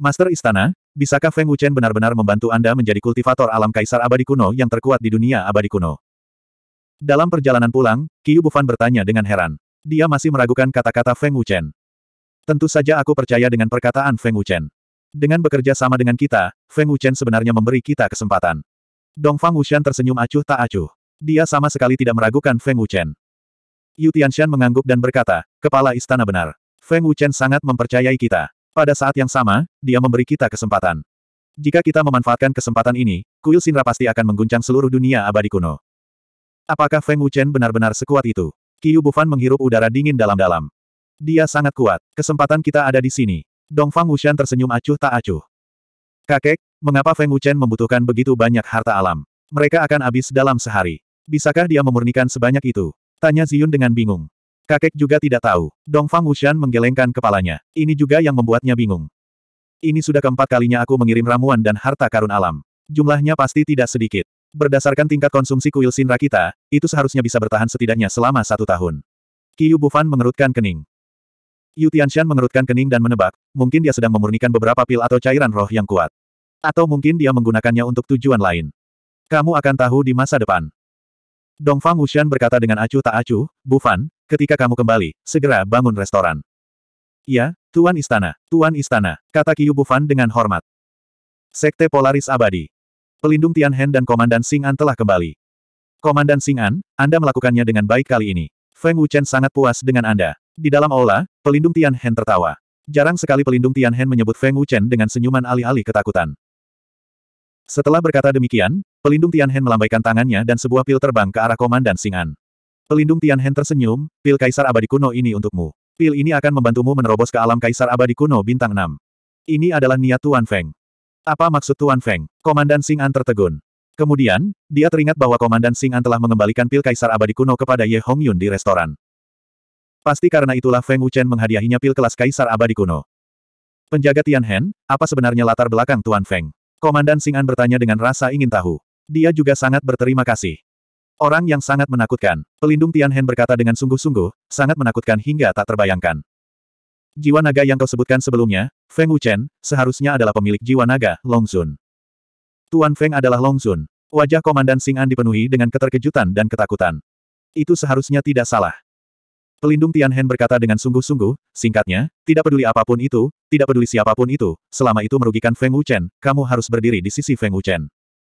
Master Istana, bisakah Feng Wuchen benar-benar membantu Anda menjadi kultivator alam kaisar abadi kuno yang terkuat di dunia abadi kuno? Dalam perjalanan pulang, Qiu Bufan bertanya dengan heran. Dia masih meragukan kata-kata Feng Wuchen. Tentu saja aku percaya dengan perkataan Feng Wuchen. Dengan bekerja sama dengan kita, Feng Wuchen sebenarnya memberi kita kesempatan. Dong Fang Wuxian tersenyum acuh tak acuh. Dia sama sekali tidak meragukan Feng Wuchen. Yu Tianxian mengangguk dan berkata, kepala istana benar. Feng Wuchen sangat mempercayai kita. Pada saat yang sama, dia memberi kita kesempatan. Jika kita memanfaatkan kesempatan ini, kuil Sinra pasti akan mengguncang seluruh dunia abadi kuno. Apakah Feng Wuchen benar-benar sekuat itu? Qiu Bufan menghirup udara dingin dalam-dalam. Dia sangat kuat. Kesempatan kita ada di sini. Dongfang Wushan tersenyum acuh tak acuh. Kakek, mengapa Feng Wuchen membutuhkan begitu banyak harta alam? Mereka akan habis dalam sehari. Bisakah dia memurnikan sebanyak itu? Tanya Ziyun dengan bingung. Kakek juga tidak tahu. Dong Fang Wushan menggelengkan kepalanya. Ini juga yang membuatnya bingung. Ini sudah keempat kalinya aku mengirim ramuan dan harta karun alam. Jumlahnya pasti tidak sedikit. Berdasarkan tingkat konsumsi kuil Sinra kita, itu seharusnya bisa bertahan setidaknya selama satu tahun. Qiyu Bufan mengerutkan kening. Yu Tianshan mengerutkan kening dan menebak, mungkin dia sedang memurnikan beberapa pil atau cairan roh yang kuat. Atau mungkin dia menggunakannya untuk tujuan lain. Kamu akan tahu di masa depan. Dongfang Wushan berkata dengan acuh tak acuh, Bu Fan, ketika kamu kembali, segera bangun restoran. Ya, Tuan Istana, Tuan Istana, kata Kiyu Bu Fan dengan hormat. Sekte Polaris Abadi. Pelindung Tianhen dan Komandan Sing'an telah kembali. Komandan Sing'an, Anda melakukannya dengan baik kali ini. Feng Wuchen sangat puas dengan Anda. Di dalam aula, pelindung Tianhen tertawa. Jarang sekali pelindung Tianhen menyebut Feng Wuchen dengan senyuman alih-alih ketakutan. Setelah berkata demikian, pelindung Tianhen melambaikan tangannya dan sebuah pil terbang ke arah Komandan Sing'an. Pelindung Tianhen tersenyum, pil Kaisar Abadi Kuno ini untukmu. Pil ini akan membantumu menerobos ke alam Kaisar Abadi Kuno bintang 6. Ini adalah niat Tuan Feng. Apa maksud Tuan Feng? Komandan Sing'an tertegun. Kemudian, dia teringat bahwa Komandan Sing'an telah mengembalikan pil Kaisar Abadi Kuno kepada Ye Hongyun di restoran. Pasti karena itulah Feng Wuchen menghadiahinya pil kelas Kaisar Abadi Kuno. Penjaga Tianhen, apa sebenarnya latar belakang Tuan Feng? Komandan Singan bertanya dengan rasa ingin tahu. Dia juga sangat berterima kasih. Orang yang sangat menakutkan, pelindung Tianhen berkata dengan sungguh-sungguh, sangat menakutkan hingga tak terbayangkan. Jiwa naga yang kau sebutkan sebelumnya, Feng Wuchen, seharusnya adalah pemilik jiwa naga, Longzun. Tuan Feng adalah Longzun. Wajah Komandan Singan dipenuhi dengan keterkejutan dan ketakutan. Itu seharusnya tidak salah. Pelindung Tianhen berkata dengan sungguh-sungguh, singkatnya, tidak peduli apapun itu, tidak peduli siapapun itu, selama itu merugikan Feng Wuchen, kamu harus berdiri di sisi Feng Wuchen.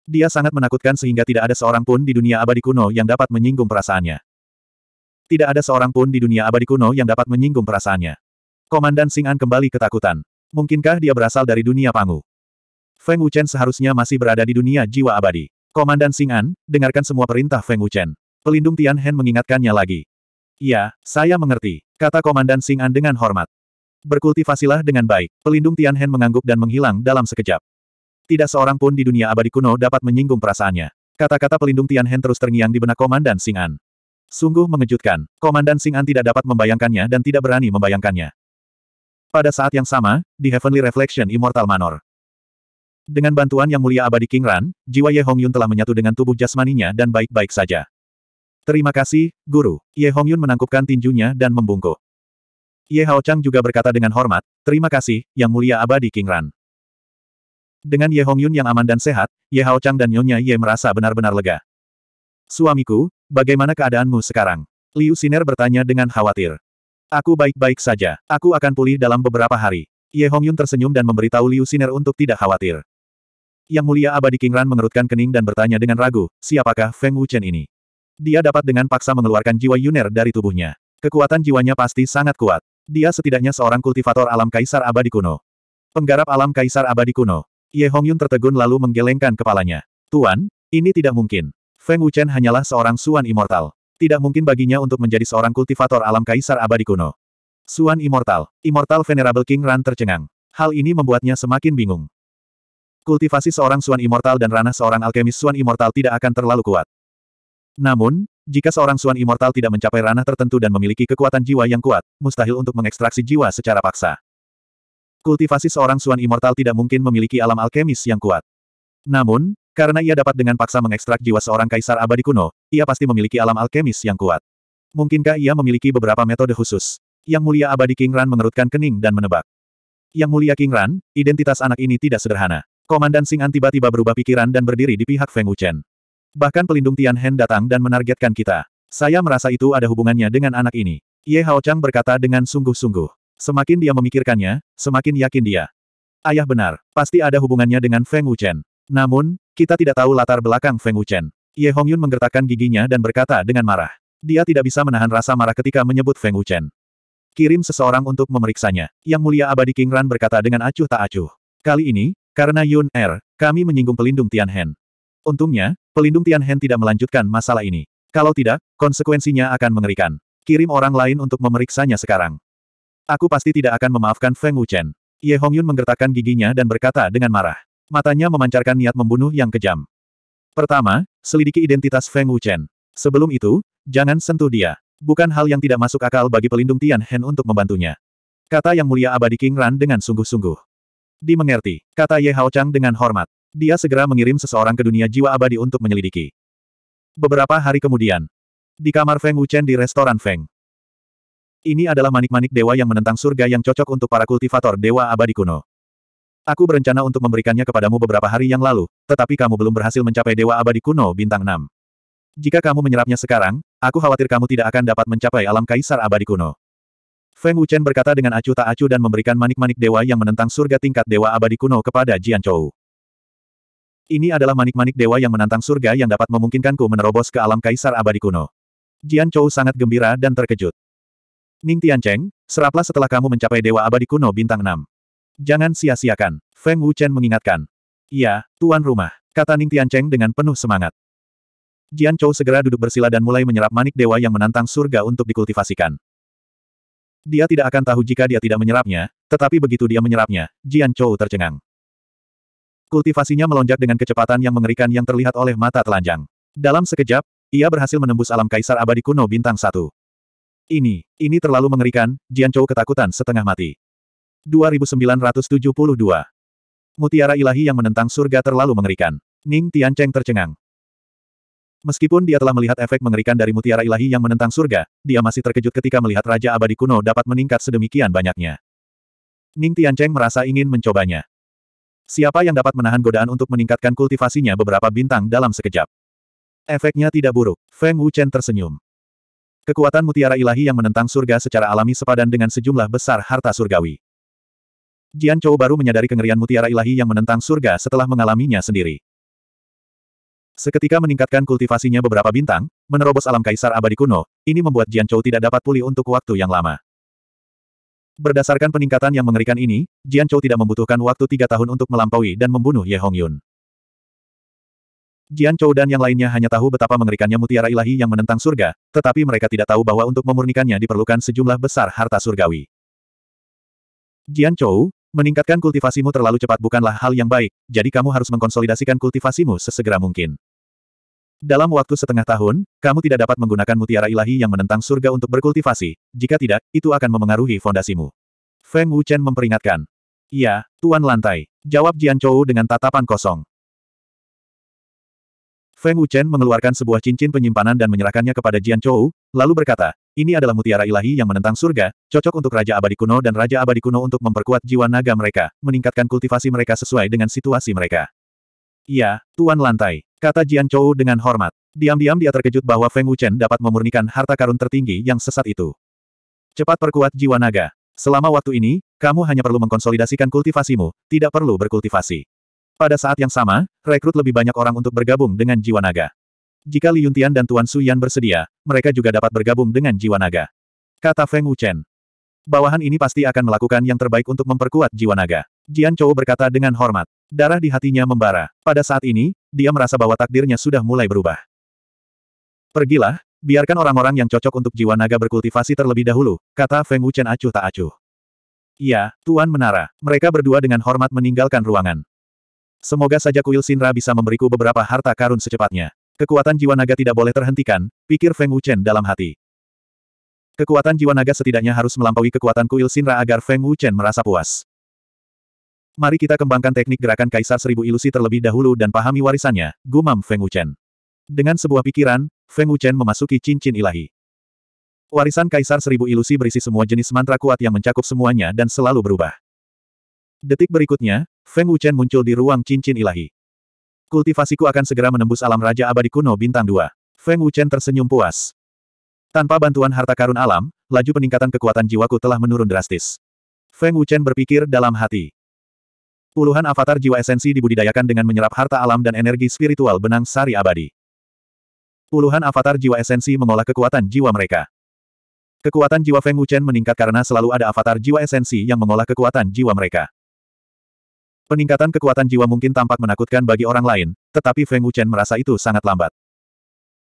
Dia sangat menakutkan sehingga tidak ada seorang pun di dunia abadi kuno yang dapat menyinggung perasaannya. Tidak ada seorang pun di dunia abadi kuno yang dapat menyinggung perasaannya. Komandan Sing'an kembali ketakutan. Mungkinkah dia berasal dari dunia Pangu? Feng Wuchen seharusnya masih berada di dunia jiwa abadi. Komandan Sing'an, dengarkan semua perintah Feng Wuchen. Pelindung Tianhen mengingatkannya lagi. Iya, saya mengerti, kata Komandan Sing An dengan hormat. Berkultivasilah dengan baik. Pelindung Tianhen mengangguk dan menghilang dalam sekejap. Tidak seorang pun di dunia abadi kuno dapat menyinggung perasaannya. Kata-kata pelindung Tianhen terus terngiang di benak Komandan Sing An. Sungguh mengejutkan, Komandan Sing An tidak dapat membayangkannya dan tidak berani membayangkannya. Pada saat yang sama, di Heavenly Reflection Immortal Manor. Dengan bantuan yang mulia abadi King Ran, jiwa Ye Hong Yun telah menyatu dengan tubuh jasmaninya dan baik-baik saja. Terima kasih, Guru. Ye Hongyun menangkupkan tinjunya dan membungkuk. Ye Hao Chang juga berkata dengan hormat, Terima kasih, Yang Mulia Abadi King Ran. Dengan Ye Hongyun yang aman dan sehat, Ye Hao Chang dan Nyonya Ye merasa benar-benar lega. Suamiku, bagaimana keadaanmu sekarang? Liu Siner bertanya dengan khawatir. Aku baik-baik saja. Aku akan pulih dalam beberapa hari. Ye Hongyun tersenyum dan memberitahu Liu Siner untuk tidak khawatir. Yang Mulia Abadi King Ran mengerutkan kening dan bertanya dengan ragu, siapakah Feng Wuchen ini? Dia dapat dengan paksa mengeluarkan jiwa Yuner dari tubuhnya. Kekuatan jiwanya pasti sangat kuat. Dia setidaknya seorang kultivator alam kaisar abadi kuno. Penggarap alam kaisar abadi kuno. Ye Hongyun tertegun lalu menggelengkan kepalanya. Tuan, ini tidak mungkin. Feng Wuchen hanyalah seorang suan immortal. Tidak mungkin baginya untuk menjadi seorang kultivator alam kaisar abadi kuno. Suan immortal. Immortal Venerable King Ran tercengang. Hal ini membuatnya semakin bingung. Kultivasi seorang suan immortal dan ranah seorang alkemis suan immortal tidak akan terlalu kuat. Namun, jika seorang Suan Immortal tidak mencapai ranah tertentu dan memiliki kekuatan jiwa yang kuat, mustahil untuk mengekstraksi jiwa secara paksa. Kultivasi seorang Suan Immortal tidak mungkin memiliki alam alkemis yang kuat. Namun, karena ia dapat dengan paksa mengekstrak jiwa seorang kaisar abadi kuno, ia pasti memiliki alam alkemis yang kuat. Mungkinkah ia memiliki beberapa metode khusus? Yang Mulia Abadi King Ran mengerutkan kening dan menebak. Yang Mulia King Ran, identitas anak ini tidak sederhana. Komandan Sing'an tiba-tiba berubah pikiran dan berdiri di pihak Feng Wuchen. Bahkan pelindung Tian Hen datang dan menargetkan kita. Saya merasa itu ada hubungannya dengan anak ini. Ye Hao Chang berkata dengan sungguh-sungguh. Semakin dia memikirkannya, semakin yakin dia. Ayah benar, pasti ada hubungannya dengan Feng Wuchen. Namun, kita tidak tahu latar belakang Feng Wuchen. Ye Hongyun menggertakkan giginya dan berkata dengan marah. Dia tidak bisa menahan rasa marah ketika menyebut Feng Wuchen. Kirim seseorang untuk memeriksanya. Yang mulia abadi King Ran berkata dengan acuh tak acuh. Kali ini, karena Yun Er, kami menyinggung pelindung Tian Hen. Untungnya, pelindung Tianhen tidak melanjutkan masalah ini. Kalau tidak, konsekuensinya akan mengerikan. Kirim orang lain untuk memeriksanya sekarang. Aku pasti tidak akan memaafkan Feng Wuchen. Ye Hongyun menggertakkan giginya dan berkata dengan marah. Matanya memancarkan niat membunuh yang kejam. Pertama, selidiki identitas Feng Wuchen. Sebelum itu, jangan sentuh dia. Bukan hal yang tidak masuk akal bagi pelindung Tianhen untuk membantunya. Kata Yang Mulia Abadi King Ran dengan sungguh-sungguh. Dimengerti, kata Ye Hao Chang dengan hormat. Dia segera mengirim seseorang ke dunia jiwa abadi untuk menyelidiki. Beberapa hari kemudian, di kamar Feng Wuchen di restoran Feng. Ini adalah manik-manik dewa yang menentang surga yang cocok untuk para kultivator dewa abadi kuno. Aku berencana untuk memberikannya kepadamu beberapa hari yang lalu, tetapi kamu belum berhasil mencapai dewa abadi kuno bintang 6. Jika kamu menyerapnya sekarang, aku khawatir kamu tidak akan dapat mencapai alam kaisar abadi kuno. Feng Wuchen berkata dengan acuh tak acuh dan memberikan manik-manik dewa yang menentang surga tingkat dewa abadi kuno kepada Jian Chou. Ini adalah manik-manik dewa yang menantang surga yang dapat memungkinkanku menerobos ke alam kaisar abadi kuno. Jian Chou sangat gembira dan terkejut. Ning Tiancheng, seraplah setelah kamu mencapai dewa abadi kuno bintang 6. Jangan sia-siakan, Feng Wuchen mengingatkan. Iya, tuan rumah, kata Ning Tiancheng dengan penuh semangat. Jian Chou segera duduk bersila dan mulai menyerap manik dewa yang menantang surga untuk dikultivasikan. Dia tidak akan tahu jika dia tidak menyerapnya, tetapi begitu dia menyerapnya, Jian Chou tercengang. Kultivasinya melonjak dengan kecepatan yang mengerikan yang terlihat oleh mata telanjang. Dalam sekejap, ia berhasil menembus alam kaisar abadi kuno bintang satu. Ini, ini terlalu mengerikan, Jian Chou ketakutan setengah mati. 2972. Mutiara ilahi yang menentang surga terlalu mengerikan. Ning Tian Cheng tercengang. Meskipun dia telah melihat efek mengerikan dari mutiara ilahi yang menentang surga, dia masih terkejut ketika melihat Raja Abadi Kuno dapat meningkat sedemikian banyaknya. Ning Tian Cheng merasa ingin mencobanya. Siapa yang dapat menahan godaan untuk meningkatkan kultivasinya beberapa bintang dalam sekejap? Efeknya tidak buruk. Feng Wuchen tersenyum. Kekuatan mutiara ilahi yang menentang surga secara alami sepadan dengan sejumlah besar harta surgawi. Jian Chou baru menyadari kengerian mutiara ilahi yang menentang surga setelah mengalaminya sendiri. Seketika meningkatkan kultivasinya beberapa bintang, menerobos alam kaisar abadi kuno, ini membuat Jian Chou tidak dapat pulih untuk waktu yang lama. Berdasarkan peningkatan yang mengerikan ini, Jian Chou tidak membutuhkan waktu tiga tahun untuk melampaui dan membunuh Ye Hong Yun. Jian Chou dan yang lainnya hanya tahu betapa mengerikannya mutiara ilahi yang menentang surga, tetapi mereka tidak tahu bahwa untuk memurnikannya diperlukan sejumlah besar harta surgawi. Jian Chou, meningkatkan kultivasimu terlalu cepat bukanlah hal yang baik, jadi kamu harus mengkonsolidasikan kultivasimu sesegera mungkin. Dalam waktu setengah tahun, kamu tidak dapat menggunakan mutiara ilahi yang menentang surga untuk berkultivasi. Jika tidak, itu akan memengaruhi fondasimu. Feng Wuchen memperingatkan. Iya, Tuan Lantai. Jawab Jian Chou dengan tatapan kosong. Feng Wuchen mengeluarkan sebuah cincin penyimpanan dan menyerahkannya kepada Jian Chou, lalu berkata, ini adalah mutiara ilahi yang menentang surga, cocok untuk Raja Abadi Kuno dan Raja Abadi Kuno untuk memperkuat jiwa naga mereka, meningkatkan kultivasi mereka sesuai dengan situasi mereka. Iya, Tuan Lantai. Kata Jian Chou dengan hormat. Diam-diam dia terkejut bahwa Feng Wuchen dapat memurnikan harta karun tertinggi yang sesat itu. Cepat perkuat jiwa naga. Selama waktu ini, kamu hanya perlu mengkonsolidasikan kultivasimu, tidak perlu berkultivasi. Pada saat yang sama, rekrut lebih banyak orang untuk bergabung dengan jiwa naga. Jika Li Yuntian dan Tuan Suyan bersedia, mereka juga dapat bergabung dengan jiwa naga. Kata Feng Wuchen. Bawahan ini pasti akan melakukan yang terbaik untuk memperkuat jiwa naga. Jian Chou berkata dengan hormat. Darah di hatinya membara. Pada saat ini, dia merasa bahwa takdirnya sudah mulai berubah. Pergilah, biarkan orang-orang yang cocok untuk jiwa naga berkultivasi terlebih dahulu, kata Feng Wuchen acuh tak acuh. Ya, Tuan Menara, mereka berdua dengan hormat meninggalkan ruangan. Semoga saja kuil Sinra bisa memberiku beberapa harta karun secepatnya. Kekuatan jiwa naga tidak boleh terhentikan, pikir Feng Wuchen dalam hati. Kekuatan jiwa naga setidaknya harus melampaui kekuatan kuil Sinra agar Feng Wuchen merasa puas. Mari kita kembangkan teknik gerakan Kaisar Seribu Ilusi terlebih dahulu dan pahami warisannya, gumam Feng Wuchen. Dengan sebuah pikiran, Feng Wuchen memasuki cincin ilahi. Warisan Kaisar Seribu Ilusi berisi semua jenis mantra kuat yang mencakup semuanya dan selalu berubah. Detik berikutnya, Feng Wuchen muncul di ruang cincin ilahi. Kultivasiku akan segera menembus alam Raja Abadi Kuno Bintang 2. Feng Wuchen tersenyum puas. Tanpa bantuan harta karun alam, laju peningkatan kekuatan jiwaku telah menurun drastis. Feng Wuchen berpikir dalam hati. Puluhan avatar jiwa esensi dibudidayakan dengan menyerap harta alam dan energi spiritual benang sari abadi. Puluhan avatar jiwa esensi mengolah kekuatan jiwa mereka. Kekuatan jiwa Feng Wuchen meningkat karena selalu ada avatar jiwa esensi yang mengolah kekuatan jiwa mereka. Peningkatan kekuatan jiwa mungkin tampak menakutkan bagi orang lain, tetapi Feng Wuchen merasa itu sangat lambat.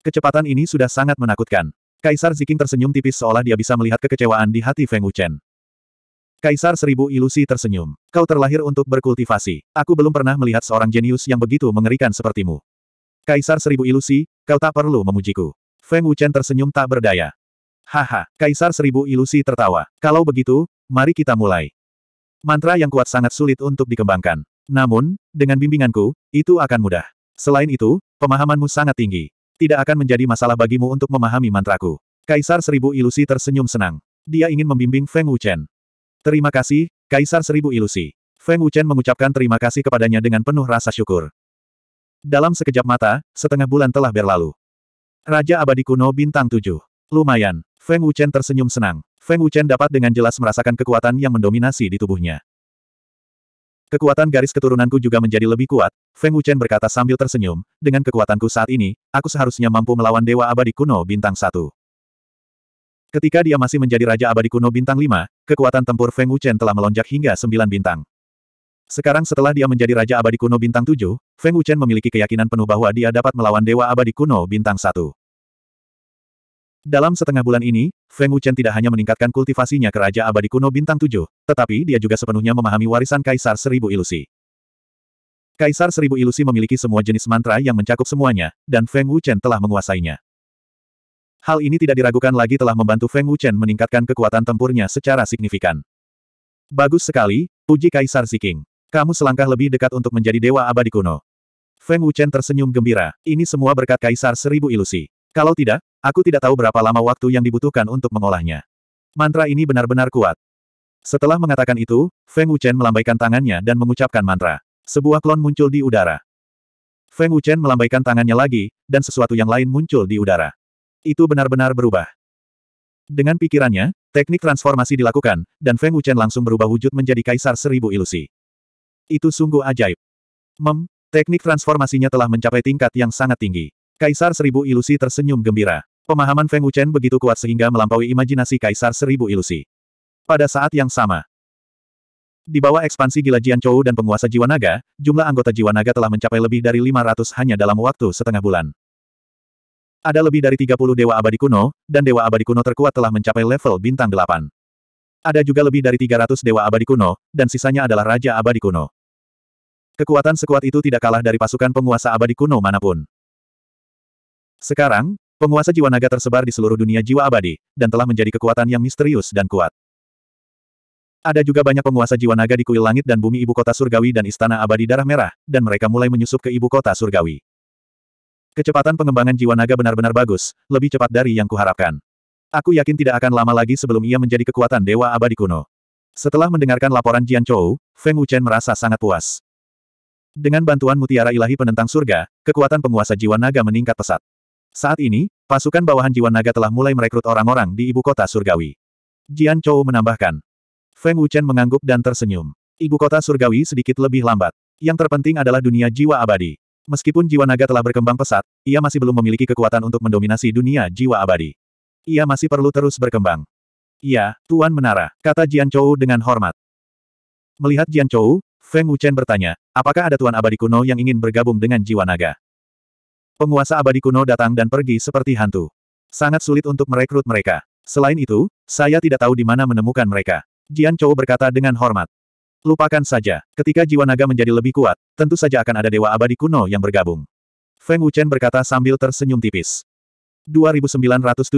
Kecepatan ini sudah sangat menakutkan. Kaisar Ziking tersenyum tipis seolah dia bisa melihat kekecewaan di hati Feng Wuchen. Kaisar Seribu Ilusi tersenyum. Kau terlahir untuk berkultivasi. Aku belum pernah melihat seorang jenius yang begitu mengerikan sepertimu. Kaisar Seribu Ilusi, kau tak perlu memujiku. Feng Wuchen tersenyum tak berdaya. Haha, Kaisar Seribu Ilusi tertawa. Kalau begitu, mari kita mulai. Mantra yang kuat sangat sulit untuk dikembangkan. Namun, dengan bimbinganku, itu akan mudah. Selain itu, pemahamanmu sangat tinggi. Tidak akan menjadi masalah bagimu untuk memahami mantraku. Kaisar Seribu Ilusi tersenyum senang. Dia ingin membimbing Feng Wuchen. Terima kasih, Kaisar Seribu Ilusi. Feng Wuchen mengucapkan terima kasih kepadanya dengan penuh rasa syukur. Dalam sekejap mata, setengah bulan telah berlalu. Raja Abadi Kuno Bintang 7. Lumayan. Feng Wuchen tersenyum senang. Feng Wuchen dapat dengan jelas merasakan kekuatan yang mendominasi di tubuhnya. Kekuatan garis keturunanku juga menjadi lebih kuat, Feng Wuchen berkata sambil tersenyum, dengan kekuatanku saat ini, aku seharusnya mampu melawan Dewa Abadi Kuno Bintang 1. Ketika dia masih menjadi Raja Abadi Kuno Bintang 5, kekuatan tempur Feng Wuchen telah melonjak hingga 9 bintang. Sekarang setelah dia menjadi Raja Abadi Kuno Bintang 7, Feng Wuchen memiliki keyakinan penuh bahwa dia dapat melawan Dewa Abadi Kuno Bintang 1. Dalam setengah bulan ini, Feng Wuchen tidak hanya meningkatkan kultivasinya ke Raja Abadi Kuno Bintang 7, tetapi dia juga sepenuhnya memahami warisan Kaisar Seribu Ilusi. Kaisar Seribu Ilusi memiliki semua jenis mantra yang mencakup semuanya, dan Feng Wuchen telah menguasainya. Hal ini tidak diragukan lagi telah membantu Feng Wuchen meningkatkan kekuatan tempurnya secara signifikan. Bagus sekali, puji Kaisar Ziking. Kamu selangkah lebih dekat untuk menjadi Dewa Abadi Kuno. Feng Wuchen tersenyum gembira, ini semua berkat Kaisar Seribu Ilusi. Kalau tidak, aku tidak tahu berapa lama waktu yang dibutuhkan untuk mengolahnya. Mantra ini benar-benar kuat. Setelah mengatakan itu, Feng Wuchen melambaikan tangannya dan mengucapkan mantra. Sebuah klon muncul di udara. Feng Wuchen melambaikan tangannya lagi, dan sesuatu yang lain muncul di udara. Itu benar-benar berubah. Dengan pikirannya, teknik transformasi dilakukan, dan Feng Wuchen langsung berubah wujud menjadi kaisar seribu ilusi. Itu sungguh ajaib. Mem, teknik transformasinya telah mencapai tingkat yang sangat tinggi. Kaisar seribu ilusi tersenyum gembira. Pemahaman Feng Wuchen begitu kuat sehingga melampaui imajinasi kaisar seribu ilusi. Pada saat yang sama, di bawah ekspansi gila Jian Chou dan penguasa jiwa naga, jumlah anggota jiwa naga telah mencapai lebih dari 500 hanya dalam waktu setengah bulan. Ada lebih dari 30 dewa abadi kuno, dan dewa abadi kuno terkuat telah mencapai level bintang 8. Ada juga lebih dari 300 dewa abadi kuno, dan sisanya adalah raja abadi kuno. Kekuatan sekuat itu tidak kalah dari pasukan penguasa abadi kuno manapun. Sekarang, penguasa jiwa naga tersebar di seluruh dunia jiwa abadi, dan telah menjadi kekuatan yang misterius dan kuat. Ada juga banyak penguasa jiwa naga di kuil langit dan bumi ibu kota surgawi dan istana abadi darah merah, dan mereka mulai menyusup ke ibu kota surgawi. Kecepatan pengembangan jiwa naga benar-benar bagus, lebih cepat dari yang kuharapkan. Aku yakin tidak akan lama lagi sebelum ia menjadi kekuatan dewa abadi kuno. Setelah mendengarkan laporan Jian Chou, Feng Wuchen merasa sangat puas. Dengan bantuan mutiara ilahi penentang surga, kekuatan penguasa jiwa naga meningkat pesat. Saat ini, pasukan bawahan jiwa naga telah mulai merekrut orang-orang di ibu kota surgawi. Jian Chou menambahkan. Feng Wuchen mengangguk dan tersenyum. Ibu kota surgawi sedikit lebih lambat. Yang terpenting adalah dunia jiwa abadi. Meskipun jiwa naga telah berkembang pesat, ia masih belum memiliki kekuatan untuk mendominasi dunia jiwa abadi. Ia masih perlu terus berkembang. Iya, Tuan Menara, kata Jian Chou dengan hormat. Melihat Jian Chou, Feng Wuchen bertanya, apakah ada Tuan Abadi kuno yang ingin bergabung dengan jiwa naga? Penguasa abadi kuno datang dan pergi seperti hantu. Sangat sulit untuk merekrut mereka. Selain itu, saya tidak tahu di mana menemukan mereka. Jian Chou berkata dengan hormat. Lupakan saja, ketika jiwa naga menjadi lebih kuat, tentu saja akan ada dewa abadi kuno yang bergabung. Feng Wuchen berkata sambil tersenyum tipis. 2973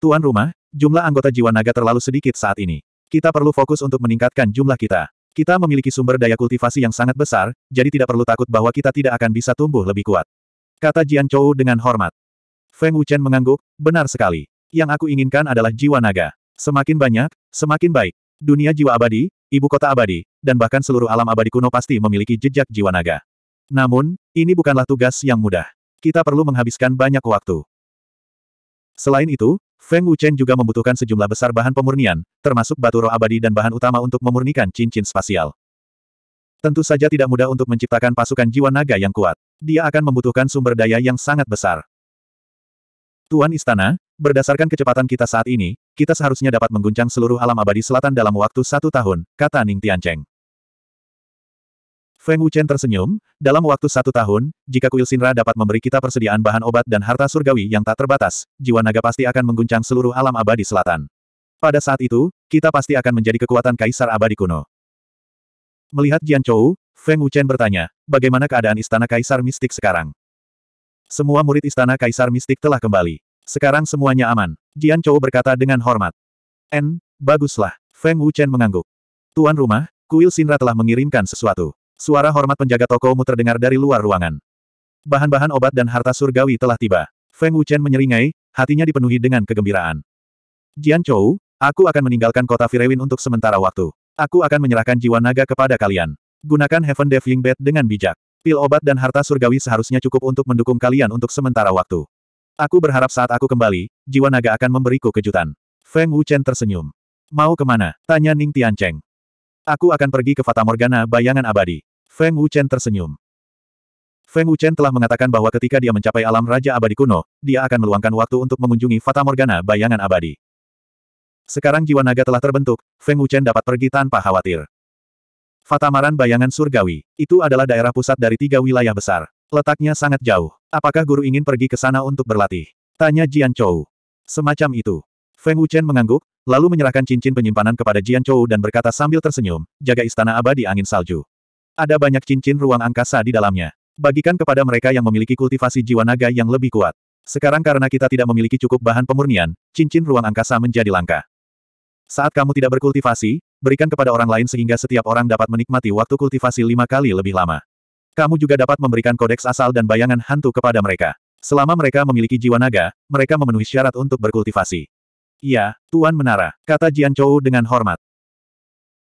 Tuan rumah, jumlah anggota jiwa naga terlalu sedikit saat ini. Kita perlu fokus untuk meningkatkan jumlah kita. Kita memiliki sumber daya kultivasi yang sangat besar, jadi tidak perlu takut bahwa kita tidak akan bisa tumbuh lebih kuat. Kata Jian Chou dengan hormat. Feng Wuchen mengangguk, benar sekali. Yang aku inginkan adalah jiwa naga. Semakin banyak, semakin baik. Dunia jiwa abadi, ibu kota abadi, dan bahkan seluruh alam abadi kuno pasti memiliki jejak jiwa naga. Namun, ini bukanlah tugas yang mudah. Kita perlu menghabiskan banyak waktu. Selain itu, Feng Wuchen juga membutuhkan sejumlah besar bahan pemurnian, termasuk batu roh abadi dan bahan utama untuk memurnikan cincin spasial. Tentu saja tidak mudah untuk menciptakan pasukan jiwa naga yang kuat. Dia akan membutuhkan sumber daya yang sangat besar. Tuan Istana, berdasarkan kecepatan kita saat ini, kita seharusnya dapat mengguncang seluruh alam abadi selatan dalam waktu satu tahun, kata Ning Tiancheng. Feng Wuchen tersenyum, dalam waktu satu tahun, jika kuil Sinra dapat memberi kita persediaan bahan obat dan harta surgawi yang tak terbatas, jiwa naga pasti akan mengguncang seluruh alam abadi selatan. Pada saat itu, kita pasti akan menjadi kekuatan kaisar abadi kuno. Melihat Jian Chou, Feng Wuchen bertanya, bagaimana keadaan istana kaisar mistik sekarang? Semua murid istana kaisar mistik telah kembali. Sekarang semuanya aman. Jian Chou berkata dengan hormat. En, baguslah. Feng Wuchen mengangguk. Tuan rumah, kuil Sinra telah mengirimkan sesuatu. Suara hormat penjaga tokomu terdengar dari luar ruangan. Bahan-bahan obat dan harta surgawi telah tiba. Feng Wuchen menyeringai, hatinya dipenuhi dengan kegembiraan. Jian Chou, aku akan meninggalkan kota Firewin untuk sementara waktu. Aku akan menyerahkan jiwa naga kepada kalian. Gunakan Heaven Deathling Bed dengan bijak. Pil obat dan harta surgawi seharusnya cukup untuk mendukung kalian untuk sementara waktu. Aku berharap saat aku kembali, jiwa naga akan memberiku kejutan. Feng Wuchen tersenyum. Mau kemana? Tanya Ning Tiancheng. Aku akan pergi ke Fata Morgana bayangan abadi. Feng Wuchen tersenyum. Feng Wuchen telah mengatakan bahwa ketika dia mencapai alam Raja Abadi kuno, dia akan meluangkan waktu untuk mengunjungi Fata Morgana bayangan abadi. Sekarang jiwa naga telah terbentuk, Feng Wuchen dapat pergi tanpa khawatir. Fatamaran Bayangan Surgawi, itu adalah daerah pusat dari tiga wilayah besar. Letaknya sangat jauh. Apakah guru ingin pergi ke sana untuk berlatih? Tanya Jian Chou. Semacam itu. Feng Wuchen mengangguk, lalu menyerahkan cincin penyimpanan kepada Jian Chou dan berkata sambil tersenyum, jaga istana abadi angin salju. Ada banyak cincin ruang angkasa di dalamnya. Bagikan kepada mereka yang memiliki kultivasi jiwa naga yang lebih kuat. Sekarang karena kita tidak memiliki cukup bahan pemurnian, cincin ruang angkasa menjadi langka. Saat kamu tidak berkultivasi, berikan kepada orang lain sehingga setiap orang dapat menikmati waktu kultivasi lima kali lebih lama. Kamu juga dapat memberikan kodeks asal dan bayangan hantu kepada mereka. Selama mereka memiliki jiwa naga, mereka memenuhi syarat untuk berkultivasi. Iya, Tuan Menara, kata Jian Chou dengan hormat.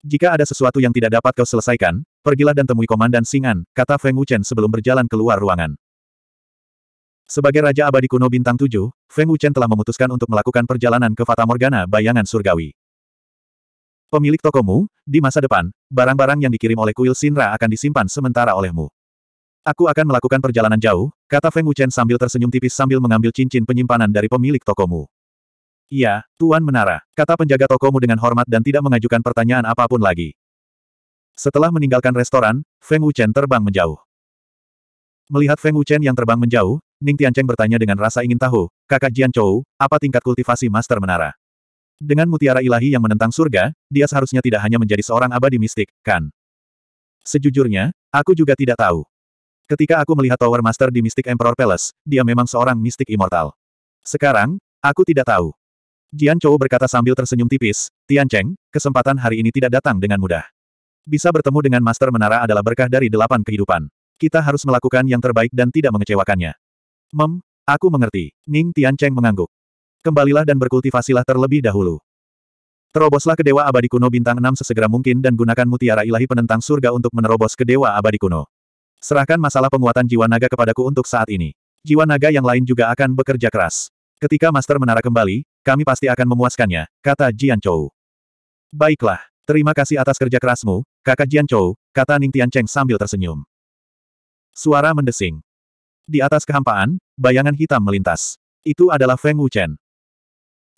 Jika ada sesuatu yang tidak dapat kau selesaikan, pergilah dan temui Komandan Singan, kata Feng Wuchen sebelum berjalan keluar ruangan. Sebagai Raja Abadi Kuno Bintang 7, Feng Wuchen telah memutuskan untuk melakukan perjalanan ke Fata Morgana Bayangan Surgawi pemilik tokomu, di masa depan, barang-barang yang dikirim oleh kuil Sinra akan disimpan sementara olehmu. Aku akan melakukan perjalanan jauh, kata Feng Wuchen sambil tersenyum tipis sambil mengambil cincin penyimpanan dari pemilik tokomu. Iya, Tuan Menara, kata penjaga tokomu dengan hormat dan tidak mengajukan pertanyaan apapun lagi. Setelah meninggalkan restoran, Feng Wuchen terbang menjauh. Melihat Feng Wuchen yang terbang menjauh, Ning Tiancheng bertanya dengan rasa ingin tahu, kakak Jian Chou, apa tingkat kultivasi Master Menara? Dengan mutiara ilahi yang menentang surga, dia seharusnya tidak hanya menjadi seorang abadi mistik, kan? Sejujurnya, aku juga tidak tahu. Ketika aku melihat Tower Master di Mystic Emperor Palace, dia memang seorang mistik immortal. Sekarang, aku tidak tahu. Jian Chou berkata sambil tersenyum tipis, Tian Cheng, kesempatan hari ini tidak datang dengan mudah. Bisa bertemu dengan Master Menara adalah berkah dari delapan kehidupan. Kita harus melakukan yang terbaik dan tidak mengecewakannya. Mem, aku mengerti. Ning Tian Cheng mengangguk. Kembalilah dan berkultivasilah terlebih dahulu. Teroboslah ke Dewa Abadi Kuno Bintang 6 sesegera mungkin dan gunakan mutiara ilahi penentang surga untuk menerobos ke Dewa Abadi Kuno. Serahkan masalah penguatan jiwa naga kepadaku untuk saat ini. Jiwa naga yang lain juga akan bekerja keras. Ketika Master Menara kembali, kami pasti akan memuaskannya, kata Jian Chou. Baiklah, terima kasih atas kerja kerasmu, kakak Jian Chou, kata Ning Tian Cheng sambil tersenyum. Suara mendesing. Di atas kehampaan, bayangan hitam melintas. Itu adalah Feng Wuchen.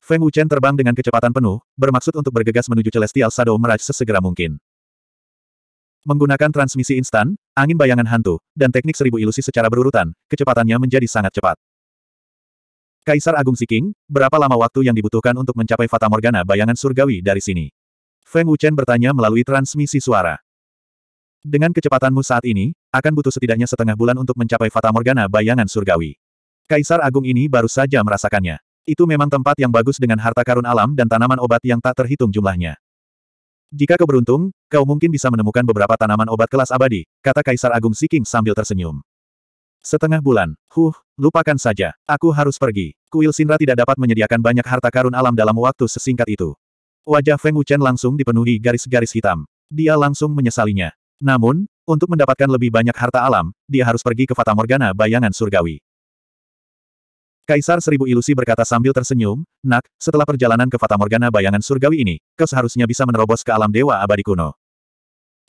Feng Wuchen terbang dengan kecepatan penuh, bermaksud untuk bergegas menuju Celestial Shadow Mirage sesegera mungkin. Menggunakan transmisi instan, angin bayangan hantu, dan teknik seribu ilusi secara berurutan, kecepatannya menjadi sangat cepat. Kaisar Agung Siking, berapa lama waktu yang dibutuhkan untuk mencapai Fata Morgana bayangan surgawi dari sini? Feng Wuchen bertanya melalui transmisi suara. Dengan kecepatanmu saat ini, akan butuh setidaknya setengah bulan untuk mencapai Fata Morgana bayangan surgawi. Kaisar Agung ini baru saja merasakannya. Itu memang tempat yang bagus dengan harta karun alam dan tanaman obat yang tak terhitung jumlahnya. Jika kau beruntung, kau mungkin bisa menemukan beberapa tanaman obat kelas abadi, kata Kaisar Agung Siking sambil tersenyum. Setengah bulan, huh, lupakan saja, aku harus pergi. Kuil Sinra tidak dapat menyediakan banyak harta karun alam dalam waktu sesingkat itu. Wajah Feng Wuchen langsung dipenuhi garis-garis hitam. Dia langsung menyesalinya. Namun, untuk mendapatkan lebih banyak harta alam, dia harus pergi ke Fata Morgana bayangan surgawi. Kaisar Seribu Ilusi berkata sambil tersenyum, Nak, setelah perjalanan ke Fata Morgana bayangan surgawi ini, kau seharusnya bisa menerobos ke alam dewa abadi kuno.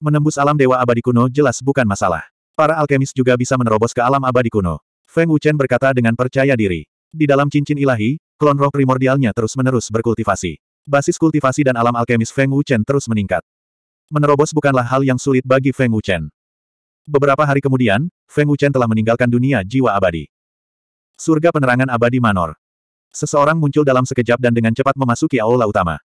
Menembus alam dewa abadi kuno jelas bukan masalah. Para alkemis juga bisa menerobos ke alam abadi kuno. Feng Wuchen berkata dengan percaya diri. Di dalam cincin ilahi, klon roh primordialnya terus-menerus berkultivasi. Basis kultivasi dan alam alkemis Feng Wuchen terus meningkat. Menerobos bukanlah hal yang sulit bagi Feng Wuchen. Beberapa hari kemudian, Feng Wuchen telah meninggalkan dunia jiwa abadi. Surga penerangan abadi Manor. Seseorang muncul dalam sekejap dan dengan cepat memasuki aula utama.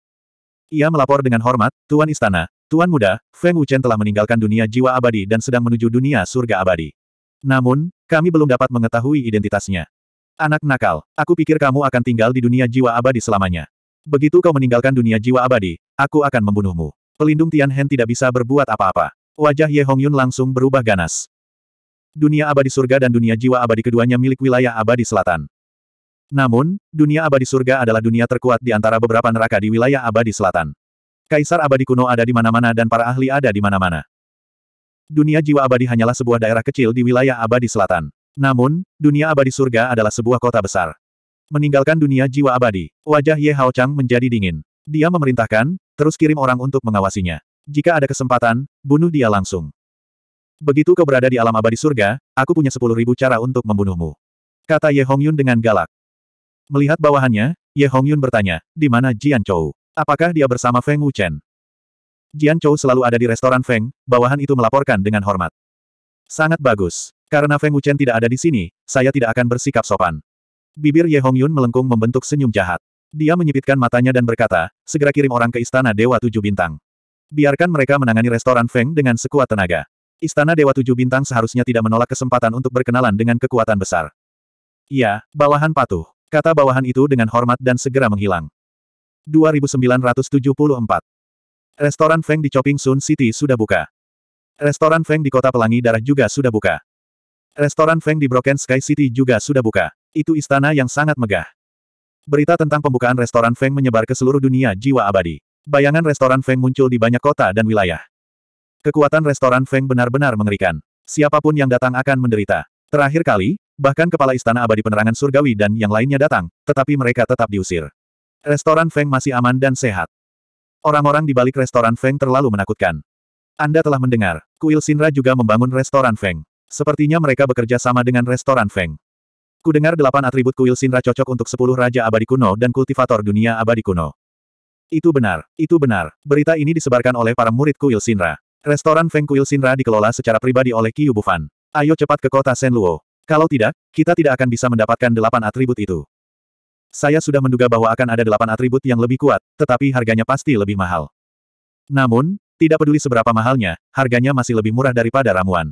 Ia melapor dengan hormat, Tuan Istana, Tuan Muda, Feng Wuchen telah meninggalkan dunia jiwa abadi dan sedang menuju dunia surga abadi. Namun, kami belum dapat mengetahui identitasnya. Anak nakal, aku pikir kamu akan tinggal di dunia jiwa abadi selamanya. Begitu kau meninggalkan dunia jiwa abadi, aku akan membunuhmu. Pelindung Tian Hen tidak bisa berbuat apa-apa. Wajah Ye Hongyun langsung berubah ganas dunia abadi surga dan dunia jiwa abadi keduanya milik wilayah abadi selatan. Namun, dunia abadi surga adalah dunia terkuat di antara beberapa neraka di wilayah abadi selatan. Kaisar abadi kuno ada di mana-mana dan para ahli ada di mana-mana. Dunia jiwa abadi hanyalah sebuah daerah kecil di wilayah abadi selatan. Namun, dunia abadi surga adalah sebuah kota besar. Meninggalkan dunia jiwa abadi, wajah Ye Hao Chang menjadi dingin. Dia memerintahkan, terus kirim orang untuk mengawasinya. Jika ada kesempatan, bunuh dia langsung. Begitu kau berada di alam abadi surga, aku punya sepuluh ribu cara untuk membunuhmu. Kata Ye Hongyun dengan galak. Melihat bawahannya, Ye Hongyun bertanya, di mana Jian Chou? Apakah dia bersama Feng Wuchen? Jian Chou selalu ada di restoran Feng, bawahan itu melaporkan dengan hormat. Sangat bagus. Karena Feng Wuchen tidak ada di sini, saya tidak akan bersikap sopan. Bibir Ye Hongyun melengkung membentuk senyum jahat. Dia menyipitkan matanya dan berkata, segera kirim orang ke istana Dewa Tujuh Bintang. Biarkan mereka menangani restoran Feng dengan sekuat tenaga. Istana Dewa Tujuh Bintang seharusnya tidak menolak kesempatan untuk berkenalan dengan kekuatan besar. Ya, bawahan patuh. Kata bawahan itu dengan hormat dan segera menghilang. 2974 Restoran Feng di Chopping Sun City sudah buka. Restoran Feng di Kota Pelangi Darah juga sudah buka. Restoran Feng di Broken Sky City juga sudah buka. Itu istana yang sangat megah. Berita tentang pembukaan restoran Feng menyebar ke seluruh dunia jiwa abadi. Bayangan restoran Feng muncul di banyak kota dan wilayah. Kekuatan restoran Feng benar-benar mengerikan. Siapapun yang datang akan menderita. Terakhir kali, bahkan kepala istana abadi penerangan surgawi dan yang lainnya datang, tetapi mereka tetap diusir. Restoran Feng masih aman dan sehat. Orang-orang di balik restoran Feng terlalu menakutkan. Anda telah mendengar, Kuil Sinra juga membangun restoran Feng. Sepertinya mereka bekerja sama dengan restoran Feng. Kudengar delapan atribut kuil Sinra cocok untuk sepuluh Raja Abadi Kuno dan Kultivator Dunia Abadi Kuno. Itu benar, itu benar. Berita ini disebarkan oleh para murid kuil Sinra. Restoran Feng Kuil Sinra dikelola secara pribadi oleh Qiu Bufan. Ayo cepat ke kota Senluo. Kalau tidak, kita tidak akan bisa mendapatkan delapan atribut itu. Saya sudah menduga bahwa akan ada delapan atribut yang lebih kuat, tetapi harganya pasti lebih mahal. Namun, tidak peduli seberapa mahalnya, harganya masih lebih murah daripada ramuan.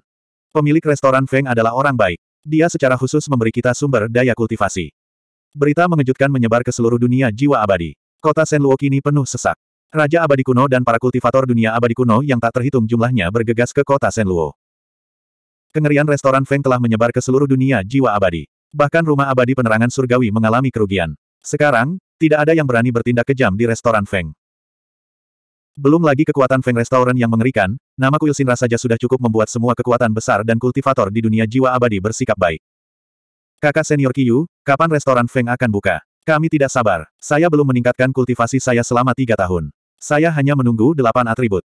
Pemilik restoran Feng adalah orang baik. Dia secara khusus memberi kita sumber daya kultivasi. Berita mengejutkan menyebar ke seluruh dunia jiwa abadi. Kota Senluo kini penuh sesak. Raja abadi kuno dan para kultivator dunia abadi kuno yang tak terhitung jumlahnya bergegas ke kota Senluo. Kengerian restoran Feng telah menyebar ke seluruh dunia jiwa abadi. Bahkan rumah abadi penerangan surgawi mengalami kerugian. Sekarang, tidak ada yang berani bertindak kejam di restoran Feng. Belum lagi kekuatan Feng Restoran yang mengerikan, nama Sinra saja sudah cukup membuat semua kekuatan besar dan kultivator di dunia jiwa abadi bersikap baik. Kakak senior Kiyu, kapan restoran Feng akan buka? Kami tidak sabar. Saya belum meningkatkan kultivasi saya selama tiga tahun. Saya hanya menunggu delapan atribut.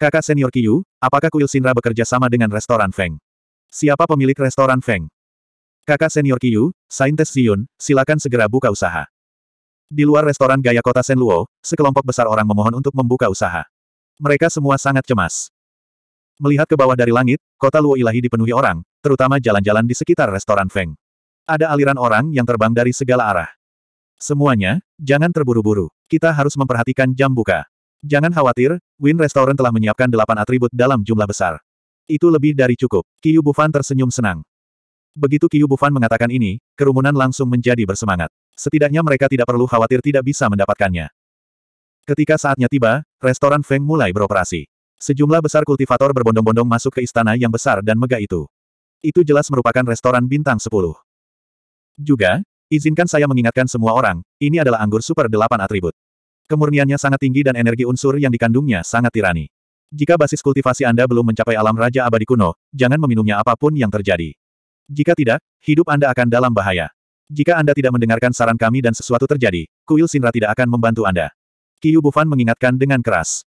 Kakak senior Kiyu, apakah kuil Sinra bekerja sama dengan restoran Feng? Siapa pemilik restoran Feng? Kakak senior Kiyu, Saintes Ziyun, silakan segera buka usaha. Di luar restoran gaya kota Senluo, sekelompok besar orang memohon untuk membuka usaha. Mereka semua sangat cemas. Melihat ke bawah dari langit, kota Luo Ilahi dipenuhi orang, terutama jalan-jalan di sekitar restoran Feng. Ada aliran orang yang terbang dari segala arah. Semuanya, jangan terburu-buru. Kita harus memperhatikan jam buka. Jangan khawatir, Win Restaurant telah menyiapkan delapan atribut dalam jumlah besar. Itu lebih dari cukup. Kiyu Bufan tersenyum senang. Begitu Kiyu Bufan mengatakan ini, kerumunan langsung menjadi bersemangat. Setidaknya mereka tidak perlu khawatir tidak bisa mendapatkannya. Ketika saatnya tiba, restoran Feng mulai beroperasi. Sejumlah besar kultivator berbondong-bondong masuk ke istana yang besar dan megah itu. Itu jelas merupakan restoran bintang 10. Juga, Izinkan saya mengingatkan semua orang, ini adalah anggur super delapan atribut. Kemurniannya sangat tinggi dan energi unsur yang dikandungnya sangat tirani. Jika basis kultivasi Anda belum mencapai alam Raja Abadi Kuno, jangan meminumnya apapun yang terjadi. Jika tidak, hidup Anda akan dalam bahaya. Jika Anda tidak mendengarkan saran kami dan sesuatu terjadi, kuil Sinra tidak akan membantu Anda. Kiyu Bufan mengingatkan dengan keras.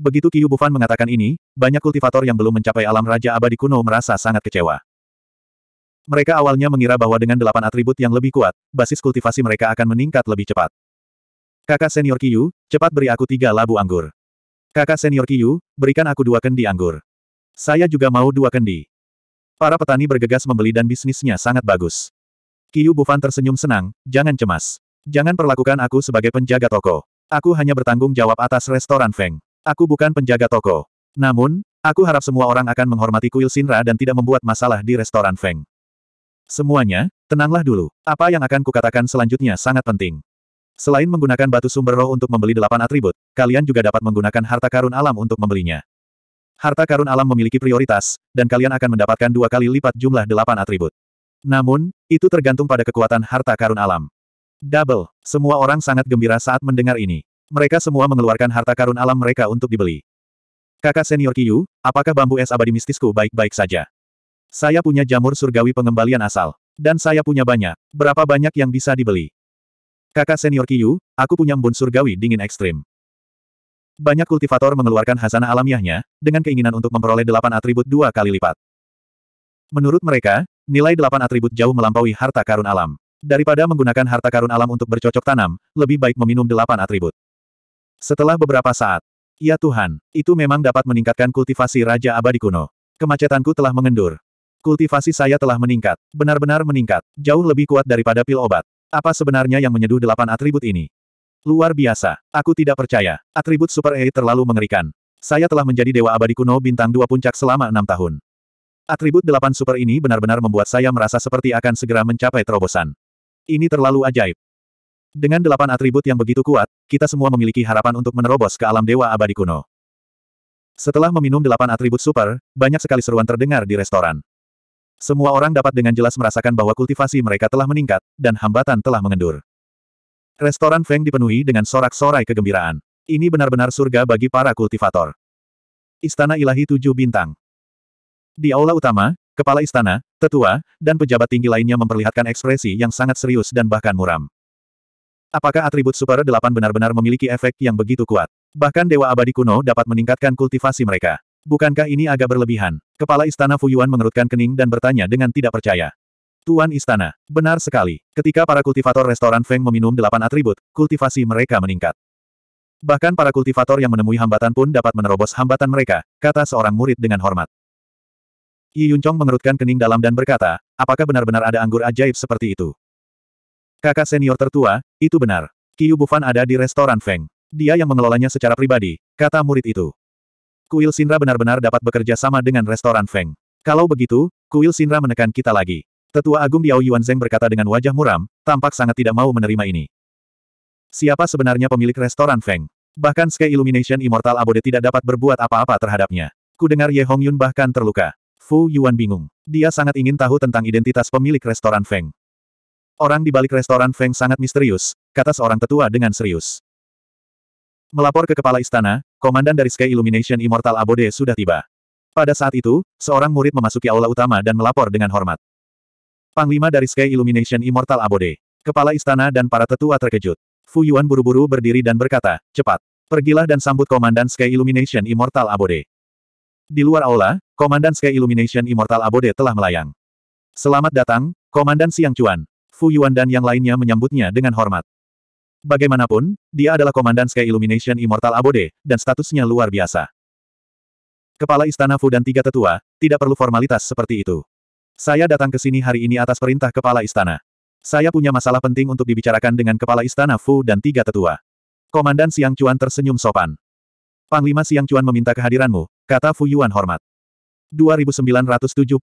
Begitu Kiyu Bufan mengatakan ini, banyak kultivator yang belum mencapai alam Raja Abadi Kuno merasa sangat kecewa. Mereka awalnya mengira bahwa dengan delapan atribut yang lebih kuat, basis kultivasi mereka akan meningkat lebih cepat. Kakak senior Kiyu, cepat beri aku tiga labu anggur. Kakak senior Kiyu, berikan aku dua kendi anggur. Saya juga mau dua kendi. Para petani bergegas membeli dan bisnisnya sangat bagus. Kiyu Bufan tersenyum senang, jangan cemas. Jangan perlakukan aku sebagai penjaga toko. Aku hanya bertanggung jawab atas restoran Feng. Aku bukan penjaga toko. Namun, aku harap semua orang akan menghormati kuil Sinra dan tidak membuat masalah di restoran Feng. Semuanya, tenanglah dulu. Apa yang akan kukatakan selanjutnya sangat penting. Selain menggunakan batu sumber roh untuk membeli delapan atribut, kalian juga dapat menggunakan harta karun alam untuk membelinya. Harta karun alam memiliki prioritas, dan kalian akan mendapatkan dua kali lipat jumlah delapan atribut. Namun, itu tergantung pada kekuatan harta karun alam. Double, semua orang sangat gembira saat mendengar ini. Mereka semua mengeluarkan harta karun alam mereka untuk dibeli. Kakak senior Kiyu, apakah bambu es abadi mistisku baik-baik saja? Saya punya jamur surgawi pengembalian asal. Dan saya punya banyak. Berapa banyak yang bisa dibeli? Kakak senior Kiyu, aku punya embun surgawi dingin ekstrim. Banyak kultivator mengeluarkan hazanah alamiahnya, dengan keinginan untuk memperoleh delapan atribut dua kali lipat. Menurut mereka, nilai delapan atribut jauh melampaui harta karun alam. Daripada menggunakan harta karun alam untuk bercocok tanam, lebih baik meminum delapan atribut. Setelah beberapa saat, ya Tuhan, itu memang dapat meningkatkan kultivasi Raja Abadi kuno. Kemacetanku telah mengendur. Kultivasi saya telah meningkat. Benar-benar meningkat. Jauh lebih kuat daripada pil obat. Apa sebenarnya yang menyeduh delapan atribut ini? Luar biasa. Aku tidak percaya. Atribut Super E terlalu mengerikan. Saya telah menjadi Dewa Abadi Kuno Bintang Dua Puncak selama enam tahun. Atribut delapan super ini benar-benar membuat saya merasa seperti akan segera mencapai terobosan. Ini terlalu ajaib. Dengan delapan atribut yang begitu kuat, kita semua memiliki harapan untuk menerobos ke alam Dewa Abadi Kuno. Setelah meminum delapan atribut super, banyak sekali seruan terdengar di restoran. Semua orang dapat dengan jelas merasakan bahwa kultivasi mereka telah meningkat, dan hambatan telah mengendur. Restoran Feng dipenuhi dengan sorak-sorai kegembiraan. Ini benar-benar surga bagi para kultivator. Istana Ilahi Tujuh Bintang Di aula utama, kepala istana, tetua, dan pejabat tinggi lainnya memperlihatkan ekspresi yang sangat serius dan bahkan muram. Apakah atribut Super Delapan benar-benar memiliki efek yang begitu kuat? Bahkan Dewa Abadi Kuno dapat meningkatkan kultivasi mereka. Bukankah ini agak berlebihan? Kepala Istana Fuyuan mengerutkan kening dan bertanya dengan tidak percaya. Tuan Istana, benar sekali. Ketika para kultivator restoran Feng meminum delapan atribut, kultivasi mereka meningkat. Bahkan para kultivator yang menemui hambatan pun dapat menerobos hambatan mereka, kata seorang murid dengan hormat. Yi Yuncong mengerutkan kening dalam dan berkata, apakah benar-benar ada anggur ajaib seperti itu? Kakak senior tertua, itu benar. Qiu Bufan ada di restoran Feng. Dia yang mengelolanya secara pribadi, kata murid itu. Kuil Sinra benar-benar dapat bekerja sama dengan restoran Feng. Kalau begitu, Kuil Sinra menekan kita lagi. Tetua Agung Diao Yuan Zeng berkata dengan wajah muram, tampak sangat tidak mau menerima ini. Siapa sebenarnya pemilik restoran Feng? Bahkan Sky Illumination Immortal Abode tidak dapat berbuat apa-apa terhadapnya. Ku dengar Ye Hong Yun bahkan terluka. Fu Yuan bingung. Dia sangat ingin tahu tentang identitas pemilik restoran Feng. Orang di balik restoran Feng sangat misterius, kata seorang tetua dengan serius. Melapor ke kepala istana, komandan dari Sky Illumination Immortal Abode sudah tiba. Pada saat itu, seorang murid memasuki aula utama dan melapor dengan hormat. Panglima dari Sky Illumination Immortal Abode, kepala istana dan para tetua terkejut. Fu Yuan buru-buru berdiri dan berkata, cepat, pergilah dan sambut komandan Sky Illumination Immortal Abode. Di luar aula, komandan Sky Illumination Immortal Abode telah melayang. Selamat datang, komandan Siang Cuan. Fu Yuan dan yang lainnya menyambutnya dengan hormat. Bagaimanapun, dia adalah Komandan Sky Illumination Immortal Abode, dan statusnya luar biasa. Kepala Istana Fu dan tiga tetua, tidak perlu formalitas seperti itu. Saya datang ke sini hari ini atas perintah Kepala Istana. Saya punya masalah penting untuk dibicarakan dengan Kepala Istana Fu dan tiga tetua. Komandan Siang Cuan tersenyum sopan. Panglima Siang Cuan meminta kehadiranmu, kata Fu Yuan hormat. 2975.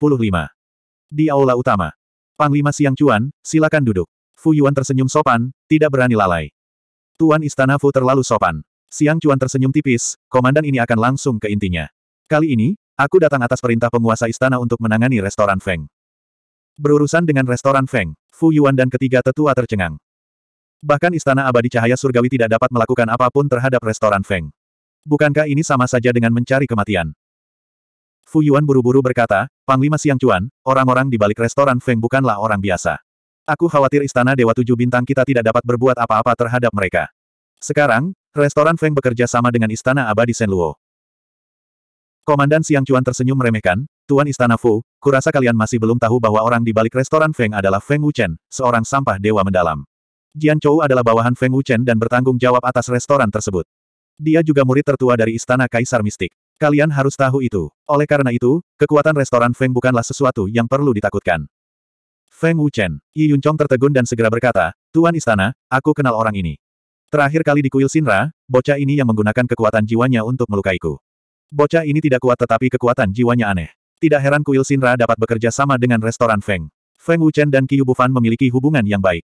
Di aula utama. Panglima Siang Cuan, silakan duduk. Fu Yuan tersenyum sopan, tidak berani lalai. Tuan Istana Fu terlalu sopan. Siang Cuan tersenyum tipis, komandan ini akan langsung ke intinya. Kali ini, aku datang atas perintah penguasa istana untuk menangani restoran Feng. Berurusan dengan restoran Feng, Fu Yuan dan ketiga tetua tercengang. Bahkan istana abadi cahaya surgawi tidak dapat melakukan apapun terhadap restoran Feng. Bukankah ini sama saja dengan mencari kematian? Fu Yuan buru-buru berkata, Panglima Siang Cuan, orang-orang di balik restoran Feng bukanlah orang biasa. Aku khawatir istana Dewa Tujuh Bintang kita tidak dapat berbuat apa-apa terhadap mereka. Sekarang, restoran Feng bekerja sama dengan istana abadi Senluo. Komandan Siang Cuan tersenyum meremehkan, Tuan Istana Fu, kurasa kalian masih belum tahu bahwa orang di balik restoran Feng adalah Feng Wuchen, seorang sampah dewa mendalam. Jian Chou adalah bawahan Feng Wuchen dan bertanggung jawab atas restoran tersebut. Dia juga murid tertua dari Istana Kaisar Mistik. Kalian harus tahu itu. Oleh karena itu, kekuatan restoran Feng bukanlah sesuatu yang perlu ditakutkan. Feng Wuchen, Yi Yuncong tertegun dan segera berkata, Tuan Istana, aku kenal orang ini. Terakhir kali di kuil Sinra, bocah ini yang menggunakan kekuatan jiwanya untuk melukaiku. Bocah ini tidak kuat tetapi kekuatan jiwanya aneh. Tidak heran kuil Sinra dapat bekerja sama dengan restoran Feng. Feng Wuchen dan Qiu Bufan memiliki hubungan yang baik.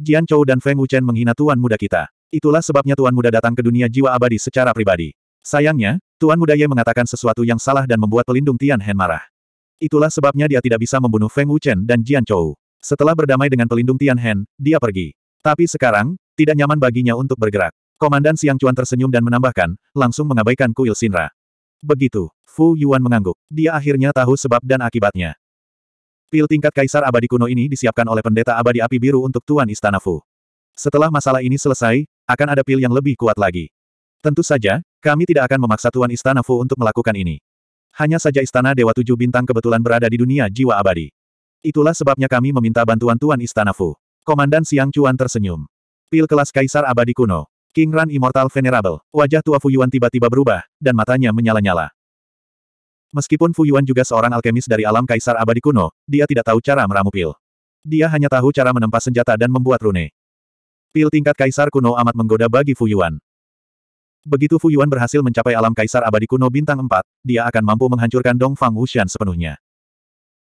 Jian Chou dan Feng Wuchen menghina tuan muda kita. Itulah sebabnya tuan muda datang ke dunia jiwa abadi secara pribadi. Sayangnya, tuan muda Ye mengatakan sesuatu yang salah dan membuat pelindung Tian Hen marah. Itulah sebabnya dia tidak bisa membunuh Feng Wuchen dan Jian Chou. Setelah berdamai dengan pelindung Tian Hen, dia pergi. Tapi sekarang, tidak nyaman baginya untuk bergerak. Komandan Siang Chuan tersenyum dan menambahkan, langsung mengabaikan kuil Sinra. Begitu, Fu Yuan mengangguk. Dia akhirnya tahu sebab dan akibatnya. Pil tingkat Kaisar Abadi kuno ini disiapkan oleh pendeta abadi api biru untuk Tuan Istana Fu. Setelah masalah ini selesai, akan ada pil yang lebih kuat lagi. Tentu saja, kami tidak akan memaksa Tuan Istana Fu untuk melakukan ini. Hanya saja Istana Dewa Tujuh Bintang kebetulan berada di dunia jiwa abadi. Itulah sebabnya kami meminta bantuan Tuan Istana Fu. Komandan Siang Cuan tersenyum. Pil kelas Kaisar Abadi Kuno. King Ran Immortal Venerable. Wajah tua Fuyuan tiba-tiba berubah, dan matanya menyala-nyala. Meskipun Fu Fuyuan juga seorang alkemis dari alam Kaisar Abadi Kuno, dia tidak tahu cara meramu pil. Dia hanya tahu cara menempa senjata dan membuat rune. Pil tingkat Kaisar Kuno amat menggoda bagi Fu Fuyuan. Begitu Fu Yuan berhasil mencapai alam kaisar abadi kuno bintang 4, dia akan mampu menghancurkan Dong Fang Wuxian sepenuhnya.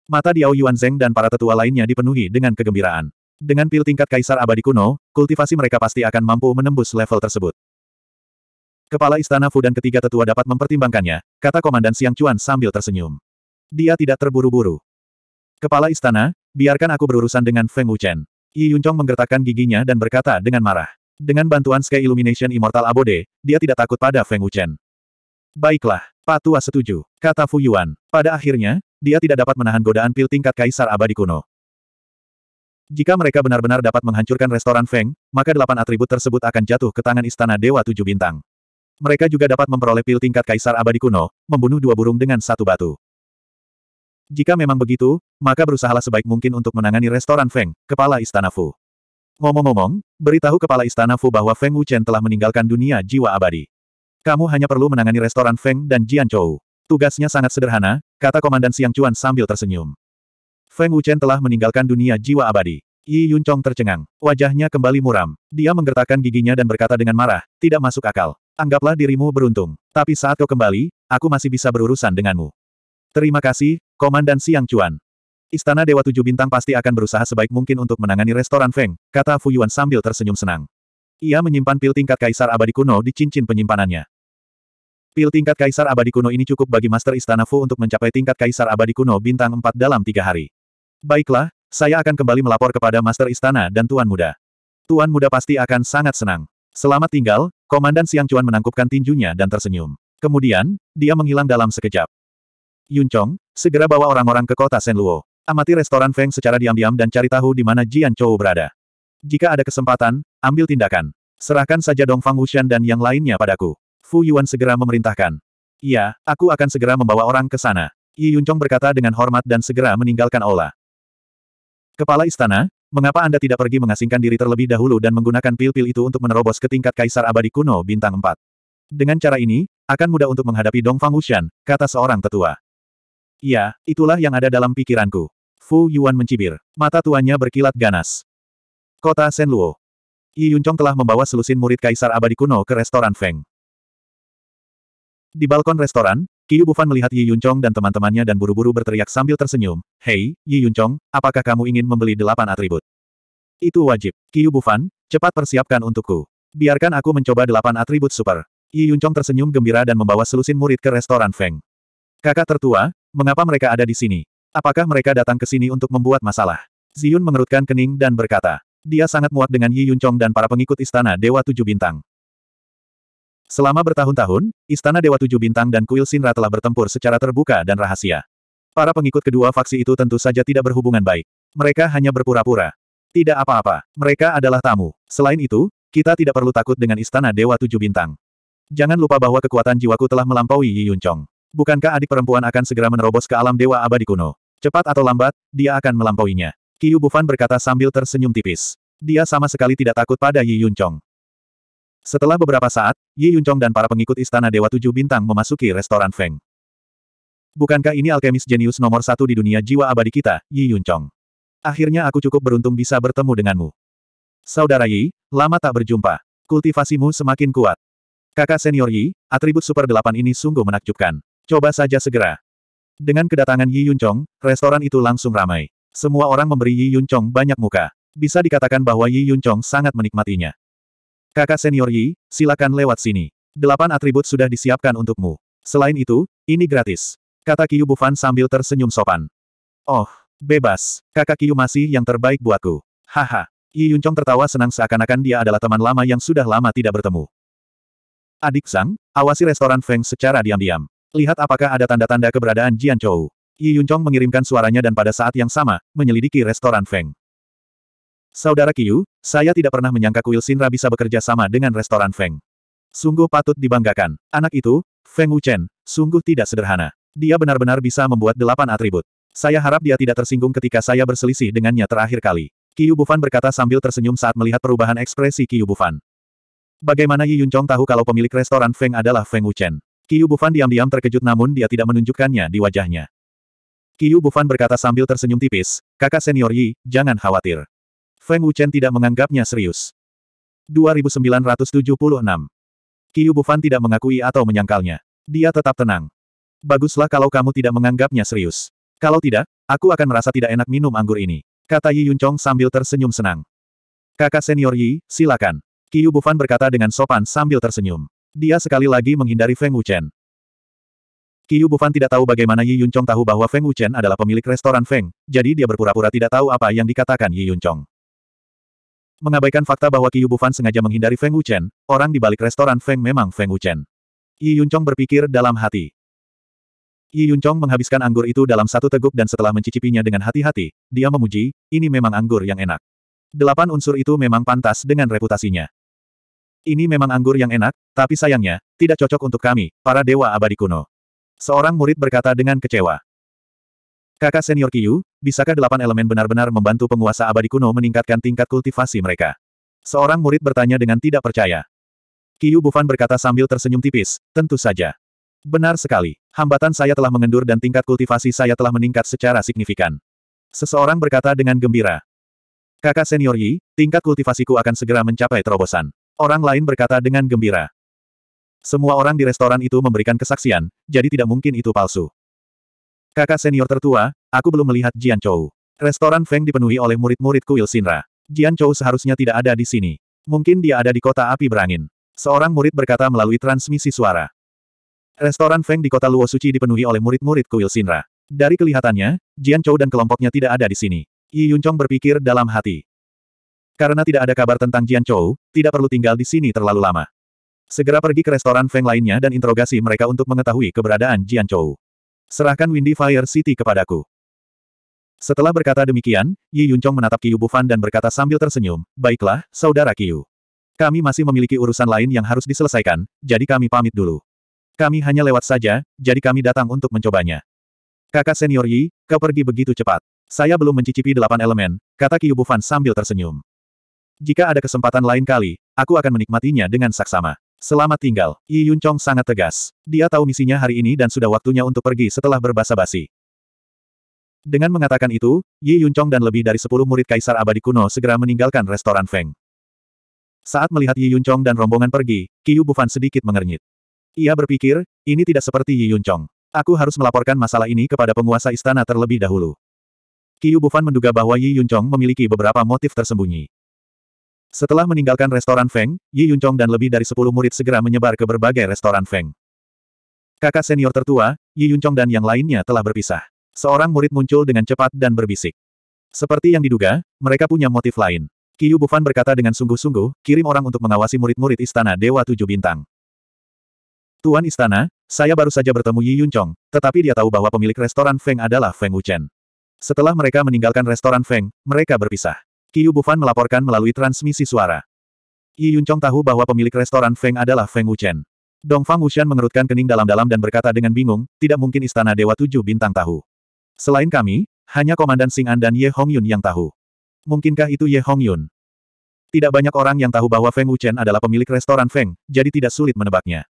Mata Diao Yuan Zeng dan para tetua lainnya dipenuhi dengan kegembiraan. Dengan pil tingkat kaisar abadi kuno, kultivasi mereka pasti akan mampu menembus level tersebut. Kepala Istana Fu dan ketiga tetua dapat mempertimbangkannya, kata Komandan Siang Chuan sambil tersenyum. Dia tidak terburu-buru. Kepala Istana, biarkan aku berurusan dengan Feng Wuchen. Yi Yuncong menggertakkan giginya dan berkata dengan marah. Dengan bantuan Sky Illumination Immortal Abode, dia tidak takut pada Feng Wuchen. Baiklah, Patua setuju, kata Fu Yuan. Pada akhirnya, dia tidak dapat menahan godaan pil tingkat Kaisar Abadi kuno. Jika mereka benar-benar dapat menghancurkan restoran Feng, maka delapan atribut tersebut akan jatuh ke tangan Istana Dewa Tujuh Bintang. Mereka juga dapat memperoleh pil tingkat Kaisar Abadi kuno, membunuh dua burung dengan satu batu. Jika memang begitu, maka berusahalah sebaik mungkin untuk menangani restoran Feng, kepala Istana Fu. Ngomong-ngomong, beritahu kepala istana Fu bahwa Feng Wuchen telah meninggalkan dunia jiwa abadi. Kamu hanya perlu menangani restoran Feng dan Jian Chou. Tugasnya sangat sederhana, kata Komandan Siang Cuan sambil tersenyum. Feng Wuchen telah meninggalkan dunia jiwa abadi. Yi Yun Chong tercengang. Wajahnya kembali muram. Dia menggertakkan giginya dan berkata dengan marah, tidak masuk akal. Anggaplah dirimu beruntung. Tapi saat kau kembali, aku masih bisa berurusan denganmu. Terima kasih, Komandan Siang Cuan. Istana Dewa Tujuh Bintang pasti akan berusaha sebaik mungkin untuk menangani restoran Feng, kata Fu Yuan sambil tersenyum senang. Ia menyimpan pil tingkat Kaisar Abadi Kuno di cincin penyimpanannya. Pil tingkat Kaisar Abadi Kuno ini cukup bagi Master Istana Fu untuk mencapai tingkat Kaisar Abadi Kuno bintang 4 dalam tiga hari. Baiklah, saya akan kembali melapor kepada Master Istana dan Tuan Muda. Tuan Muda pasti akan sangat senang. Selamat tinggal, Komandan Siang Cuan menangkupkan tinjunya dan tersenyum. Kemudian, dia menghilang dalam sekejap. Yun Chong, segera bawa orang-orang ke kota Senluo. Amati restoran Feng secara diam-diam dan cari tahu di mana Jian Chou berada. Jika ada kesempatan, ambil tindakan. Serahkan saja Dong Fang Wuxian dan yang lainnya padaku. Fu Yuan segera memerintahkan. Iya, aku akan segera membawa orang ke sana. Yi Yuncong berkata dengan hormat dan segera meninggalkan Ola. Kepala istana, mengapa Anda tidak pergi mengasingkan diri terlebih dahulu dan menggunakan pil-pil itu untuk menerobos ke tingkat Kaisar Abadi Kuno Bintang 4? Dengan cara ini, akan mudah untuk menghadapi Dong Fang Wuxian, kata seorang tetua. Iya, itulah yang ada dalam pikiranku. Fu Yuan mencibir. Mata tuannya berkilat ganas. Kota Senluo. Yi Yuncong telah membawa selusin murid Kaisar Abadi Kuno ke restoran Feng. Di balkon restoran, Qiu Bufan melihat Yi Yuncong dan teman-temannya dan buru-buru berteriak sambil tersenyum, Hei, Yi Yuncong, apakah kamu ingin membeli delapan atribut? Itu wajib. Qiu Bufan, cepat persiapkan untukku. Biarkan aku mencoba delapan atribut super. Yi Yuncong tersenyum gembira dan membawa selusin murid ke restoran Feng. Kakak tertua, mengapa mereka ada di sini? Apakah mereka datang ke sini untuk membuat masalah? Ziyun mengerutkan kening dan berkata. Dia sangat muak dengan Yi Yunchong dan para pengikut Istana Dewa Tujuh Bintang. Selama bertahun-tahun, Istana Dewa Tujuh Bintang dan Kuil Sinra telah bertempur secara terbuka dan rahasia. Para pengikut kedua faksi itu tentu saja tidak berhubungan baik. Mereka hanya berpura-pura. Tidak apa-apa, mereka adalah tamu. Selain itu, kita tidak perlu takut dengan Istana Dewa Tujuh Bintang. Jangan lupa bahwa kekuatan jiwaku telah melampaui Yi Yunchong. Bukankah adik perempuan akan segera menerobos ke alam Dewa Abadi Kuno? Cepat atau lambat, dia akan melampauinya. Qiu Bufan berkata sambil tersenyum tipis. Dia sama sekali tidak takut pada Yi Yuncong. Setelah beberapa saat, Yi Yuncong dan para pengikut Istana Dewa Tujuh Bintang memasuki restoran Feng. Bukankah ini alkemis jenius nomor satu di dunia jiwa abadi kita, Yi Yuncong? Akhirnya aku cukup beruntung bisa bertemu denganmu. Saudara Yi, lama tak berjumpa. Kultivasimu semakin kuat. Kakak senior Yi, atribut Super Delapan ini sungguh menakjubkan. Coba saja segera. Dengan kedatangan Yi Yun restoran itu langsung ramai. Semua orang memberi Yi Yun banyak muka. Bisa dikatakan bahwa Yi Yun sangat menikmatinya. Kakak senior Yi, silakan lewat sini. Delapan atribut sudah disiapkan untukmu. Selain itu, ini gratis. Kata Kiyu Bufan sambil tersenyum sopan. Oh, bebas. Kakak Kiyu masih yang terbaik buatku. Haha. Yi Yun tertawa senang seakan-akan dia adalah teman lama yang sudah lama tidak bertemu. Adik Sang, awasi restoran Feng secara diam-diam. Lihat apakah ada tanda-tanda keberadaan Jian Chou. Yi Yunchong mengirimkan suaranya dan pada saat yang sama, menyelidiki restoran Feng. Saudara Qiu, saya tidak pernah menyangka kuil Sinra bisa bekerja sama dengan restoran Feng. Sungguh patut dibanggakan. Anak itu, Feng Wuchen, sungguh tidak sederhana. Dia benar-benar bisa membuat delapan atribut. Saya harap dia tidak tersinggung ketika saya berselisih dengannya terakhir kali. Qiu Bufan berkata sambil tersenyum saat melihat perubahan ekspresi Qiu Bufan. Bagaimana Yi Yunchong tahu kalau pemilik restoran Feng adalah Feng Wuchen? Qiu Bufan diam-diam terkejut namun dia tidak menunjukkannya di wajahnya. Qiu Bufan berkata sambil tersenyum tipis, kakak senior Yi, jangan khawatir. Feng Wuchen tidak menganggapnya serius. 2976 Qiu Bufan tidak mengakui atau menyangkalnya. Dia tetap tenang. Baguslah kalau kamu tidak menganggapnya serius. Kalau tidak, aku akan merasa tidak enak minum anggur ini. Kata Yi Yuncong sambil tersenyum senang. Kakak senior Yi, silakan. Qiu Bufan berkata dengan sopan sambil tersenyum. Dia sekali lagi menghindari Feng Wuchen. Qiu Bufan tidak tahu bagaimana Yi Yuncong tahu bahwa Feng Wuchen adalah pemilik restoran Feng, jadi dia berpura-pura tidak tahu apa yang dikatakan Yi Yuncong. Mengabaikan fakta bahwa Qiu Bufan sengaja menghindari Feng Wuchen, orang di balik restoran Feng memang Feng Wuchen. Yi Yuncong berpikir dalam hati. Yi Yuncong menghabiskan anggur itu dalam satu teguk dan setelah mencicipinya dengan hati-hati, dia memuji, ini memang anggur yang enak. Delapan unsur itu memang pantas dengan reputasinya. Ini memang anggur yang enak, tapi sayangnya, tidak cocok untuk kami, para dewa abadi kuno. Seorang murid berkata dengan kecewa. Kakak senior Kiyu, bisakah delapan elemen benar-benar membantu penguasa abadi kuno meningkatkan tingkat kultivasi mereka? Seorang murid bertanya dengan tidak percaya. Kiyu Bufan berkata sambil tersenyum tipis, tentu saja. Benar sekali, hambatan saya telah mengendur dan tingkat kultivasi saya telah meningkat secara signifikan. Seseorang berkata dengan gembira. Kakak senior Yi, tingkat kultivasiku akan segera mencapai terobosan. Orang lain berkata dengan gembira. Semua orang di restoran itu memberikan kesaksian, jadi tidak mungkin itu palsu. Kakak senior tertua, aku belum melihat Jian Chou. Restoran Feng dipenuhi oleh murid murid kuil Sinra. Jian Chou seharusnya tidak ada di sini. Mungkin dia ada di kota api berangin. Seorang murid berkata melalui transmisi suara. Restoran Feng di kota Luo Suci dipenuhi oleh murid murid Kuil Sinra. Dari kelihatannya, Jian Chou dan kelompoknya tidak ada di sini. Yi Yunchong berpikir dalam hati. Karena tidak ada kabar tentang Jian Chou, tidak perlu tinggal di sini terlalu lama. Segera pergi ke restoran Feng lainnya dan interogasi mereka untuk mengetahui keberadaan Jian Chou. Serahkan Windy Fire City kepadaku. Setelah berkata demikian, Yi Yuncong menatap Qiu Bufan dan berkata sambil tersenyum, Baiklah, Saudara Qiu. Kami masih memiliki urusan lain yang harus diselesaikan, jadi kami pamit dulu. Kami hanya lewat saja, jadi kami datang untuk mencobanya. Kakak senior Yi, kau pergi begitu cepat. Saya belum mencicipi delapan elemen, kata Qiu Bufan sambil tersenyum. Jika ada kesempatan lain kali, aku akan menikmatinya dengan saksama. Selamat tinggal. Yi Yun sangat tegas. Dia tahu misinya hari ini dan sudah waktunya untuk pergi setelah berbasa-basi. Dengan mengatakan itu, Yi Yun dan lebih dari sepuluh murid Kaisar Abadi Kuno segera meninggalkan restoran Feng. Saat melihat Yi Yun dan rombongan pergi, Qiu Bufan sedikit mengernyit. Ia berpikir, ini tidak seperti Yi Yun Aku harus melaporkan masalah ini kepada penguasa istana terlebih dahulu. Qiu Bufan menduga bahwa Yi Yun memiliki beberapa motif tersembunyi. Setelah meninggalkan restoran Feng, Yi Yunchong dan lebih dari 10 murid segera menyebar ke berbagai restoran Feng. Kakak senior tertua, Yi Yunchong dan yang lainnya telah berpisah. Seorang murid muncul dengan cepat dan berbisik. Seperti yang diduga, mereka punya motif lain. Qiu Bufan berkata dengan sungguh-sungguh, kirim orang untuk mengawasi murid-murid istana Dewa Tujuh Bintang. Tuan Istana, saya baru saja bertemu Yi Yunchong, tetapi dia tahu bahwa pemilik restoran Feng adalah Feng Wuchen. Setelah mereka meninggalkan restoran Feng, mereka berpisah. Qiu Bufan melaporkan melalui transmisi suara. Yi Yuncong tahu bahwa pemilik restoran Feng adalah Feng Wuchen. Dong Fang Wuxian mengerutkan kening dalam-dalam dan berkata dengan bingung, tidak mungkin istana Dewa Tujuh Bintang tahu. Selain kami, hanya Komandan Sing'an dan Ye Hongyun yang tahu. Mungkinkah itu Ye Hongyun? Tidak banyak orang yang tahu bahwa Feng Wuchen adalah pemilik restoran Feng, jadi tidak sulit menebaknya.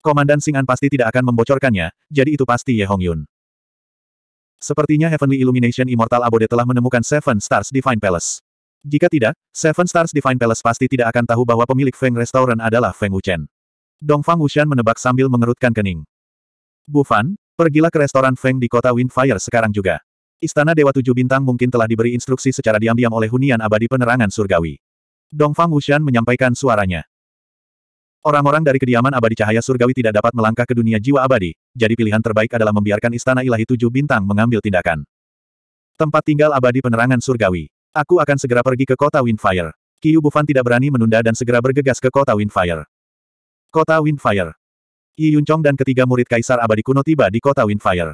Komandan Sing'an pasti tidak akan membocorkannya, jadi itu pasti Ye Hongyun. Sepertinya Heavenly Illumination Immortal Abode telah menemukan Seven Stars Divine Palace. Jika tidak, Seven Stars Divine Palace pasti tidak akan tahu bahwa pemilik Feng Restaurant adalah Feng Wuchen. Dong Fang Wuxian menebak sambil mengerutkan kening. Bu Fan, pergilah ke restoran Feng di kota Windfire sekarang juga. Istana Dewa Tujuh Bintang mungkin telah diberi instruksi secara diam-diam oleh hunian abadi penerangan surgawi. Dong Fang Wuxian menyampaikan suaranya. Orang-orang dari kediaman abadi cahaya surgawi tidak dapat melangkah ke dunia jiwa abadi, jadi pilihan terbaik adalah membiarkan istana ilahi tujuh bintang mengambil tindakan. Tempat tinggal abadi penerangan surgawi. Aku akan segera pergi ke kota Windfire. Kiyu Bufan tidak berani menunda dan segera bergegas ke kota Windfire. Kota Windfire. Yi Yuncong dan ketiga murid kaisar abadi kuno tiba di kota Windfire.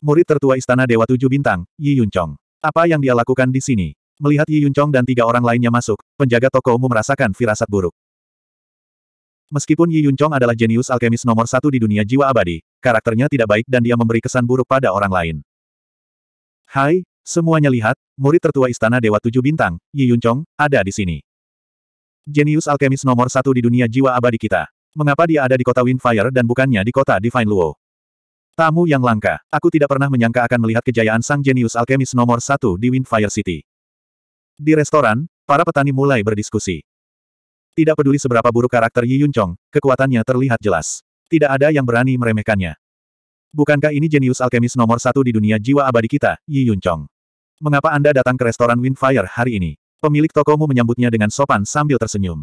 Murid tertua istana Dewa Tujuh Bintang, Yi Yuncong. Apa yang dia lakukan di sini? Melihat Yi Yuncong dan tiga orang lainnya masuk, penjaga toko umum merasakan firasat buruk. Meskipun Yi Yunchong adalah jenius alkemis nomor satu di dunia jiwa abadi, karakternya tidak baik dan dia memberi kesan buruk pada orang lain. Hai, semuanya lihat, murid tertua Istana Dewa Tujuh Bintang, Yi Yunchong, ada di sini. Jenius alkemis nomor satu di dunia jiwa abadi kita. Mengapa dia ada di kota Windfire dan bukannya di kota Divine Luo? Tamu yang langka, aku tidak pernah menyangka akan melihat kejayaan sang jenius alkemis nomor satu di Windfire City. Di restoran, para petani mulai berdiskusi. Tidak peduli seberapa buruk karakter Yi Yun Chong, kekuatannya terlihat jelas. Tidak ada yang berani meremehkannya. Bukankah ini jenius alkemis nomor satu di dunia jiwa abadi kita, Yi Yun Chong? Mengapa Anda datang ke restoran Windfire hari ini? Pemilik tokomu menyambutnya dengan sopan sambil tersenyum.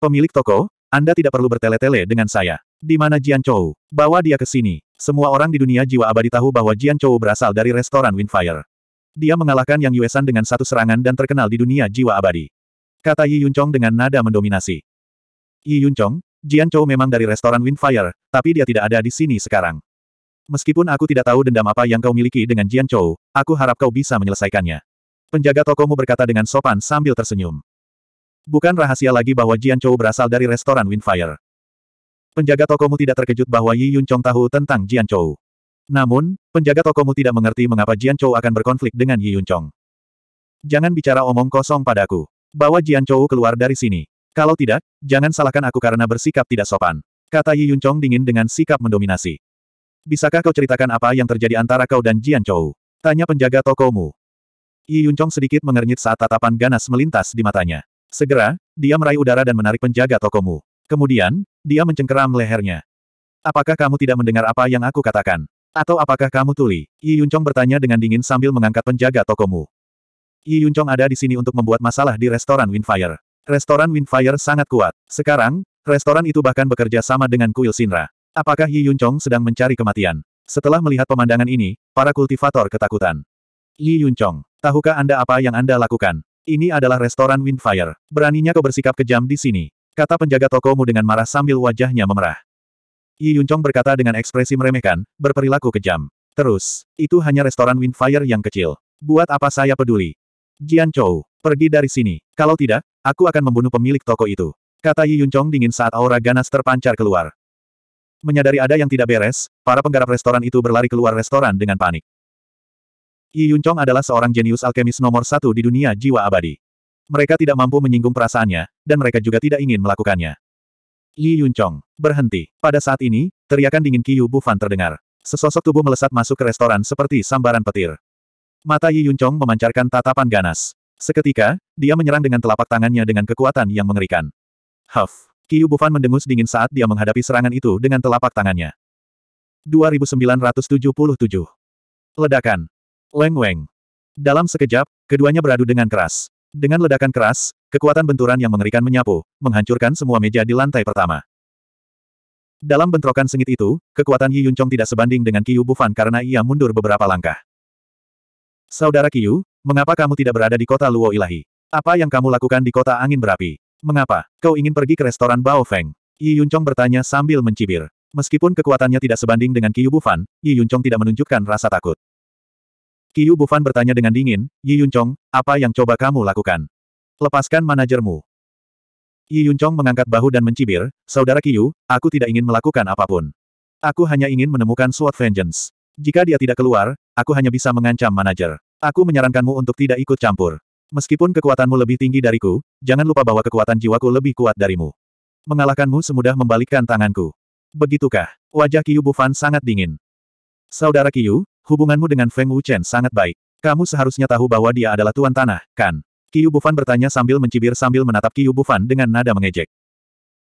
Pemilik toko, Anda tidak perlu bertele-tele dengan saya. Di mana Jian Chou? Bawa dia ke sini. Semua orang di dunia jiwa abadi tahu bahwa Jian Chou berasal dari restoran Windfire. Dia mengalahkan Yang Yuesan dengan satu serangan dan terkenal di dunia jiwa abadi. Kata Yi Yuncong dengan nada mendominasi. Yi Yuncong, Jian Chou memang dari restoran Windfire, tapi dia tidak ada di sini sekarang. Meskipun aku tidak tahu dendam apa yang kau miliki dengan Jian Chou, aku harap kau bisa menyelesaikannya. Penjaga tokomu berkata dengan sopan sambil tersenyum. Bukan rahasia lagi bahwa Jian Chou berasal dari restoran Windfire. Penjaga tokomu tidak terkejut bahwa Yi Yun tahu tentang Jian Chou. Namun, penjaga tokomu tidak mengerti mengapa Jian Chou akan berkonflik dengan Yi Yun Jangan bicara omong kosong padaku. Bawa Jian Chou keluar dari sini. Kalau tidak, jangan salahkan aku karena bersikap tidak sopan. Kata Yi Yun Chong dingin dengan sikap mendominasi. Bisakah kau ceritakan apa yang terjadi antara kau dan Jian Chou? Tanya penjaga tokomu. Yi Yun Chong sedikit mengernyit saat tatapan ganas melintas di matanya. Segera, dia meraih udara dan menarik penjaga tokomu. Kemudian, dia mencengkeram lehernya. Apakah kamu tidak mendengar apa yang aku katakan? Atau apakah kamu tuli? Yi Yun Chong bertanya dengan dingin sambil mengangkat penjaga tokomu. Yi Yun ada di sini untuk membuat masalah di restoran Windfire. Restoran Windfire sangat kuat. Sekarang, restoran itu bahkan bekerja sama dengan kuil Sinra. Apakah Yi Yun sedang mencari kematian? Setelah melihat pemandangan ini, para kultivator ketakutan. Yi Yun tahukah Anda apa yang Anda lakukan? Ini adalah restoran Windfire. Beraninya kau bersikap kejam di sini. Kata penjaga tokomu dengan marah sambil wajahnya memerah. Yi Yun berkata dengan ekspresi meremehkan, berperilaku kejam. Terus, itu hanya restoran Windfire yang kecil. Buat apa saya peduli? Jian Chou, pergi dari sini. Kalau tidak, aku akan membunuh pemilik toko itu. Kata Yi Yun Chong dingin saat aura ganas terpancar keluar. Menyadari ada yang tidak beres, para penggarap restoran itu berlari keluar restoran dengan panik. Yi Yun Chong adalah seorang jenius alkemis nomor satu di dunia jiwa abadi. Mereka tidak mampu menyinggung perasaannya, dan mereka juga tidak ingin melakukannya. Yi Yun Chong, berhenti. Pada saat ini, teriakan dingin Qiyu Bufan terdengar. Sesosok tubuh melesat masuk ke restoran seperti sambaran petir. Mata Yi Yuncong memancarkan tatapan ganas. Seketika, dia menyerang dengan telapak tangannya dengan kekuatan yang mengerikan. Huff! Qiu Bufan mendengus dingin saat dia menghadapi serangan itu dengan telapak tangannya. 2977 Ledakan. Leng Weng. Dalam sekejap, keduanya beradu dengan keras. Dengan ledakan keras, kekuatan benturan yang mengerikan menyapu, menghancurkan semua meja di lantai pertama. Dalam bentrokan sengit itu, kekuatan Yi Yuncong tidak sebanding dengan Qiu Bufan karena ia mundur beberapa langkah. Saudara Kiyu, mengapa kamu tidak berada di kota Luo Ilahi? Apa yang kamu lakukan di kota angin berapi? Mengapa, kau ingin pergi ke restoran Bao Feng? Yi Yuncong bertanya sambil mencibir. Meskipun kekuatannya tidak sebanding dengan Kiyu Bufan, Yi Yuncong tidak menunjukkan rasa takut. Kiyu Bufan bertanya dengan dingin, Yi Yuncong, apa yang coba kamu lakukan? Lepaskan manajermu. Yi Yuncong mengangkat bahu dan mencibir, Saudara Kiyu, aku tidak ingin melakukan apapun. Aku hanya ingin menemukan Sword Vengeance. Jika dia tidak keluar, aku hanya bisa mengancam manajer. Aku menyarankanmu untuk tidak ikut campur. Meskipun kekuatanmu lebih tinggi dariku, jangan lupa bahwa kekuatan jiwaku lebih kuat darimu. Mengalahkanmu semudah membalikkan tanganku. Begitukah? Wajah Qiyu Bufan sangat dingin. Saudara Qiyu, hubunganmu dengan Feng Wuchen sangat baik. Kamu seharusnya tahu bahwa dia adalah tuan tanah, kan? Qiyu Bufan bertanya sambil mencibir sambil menatap Qiyu Bufan dengan nada mengejek.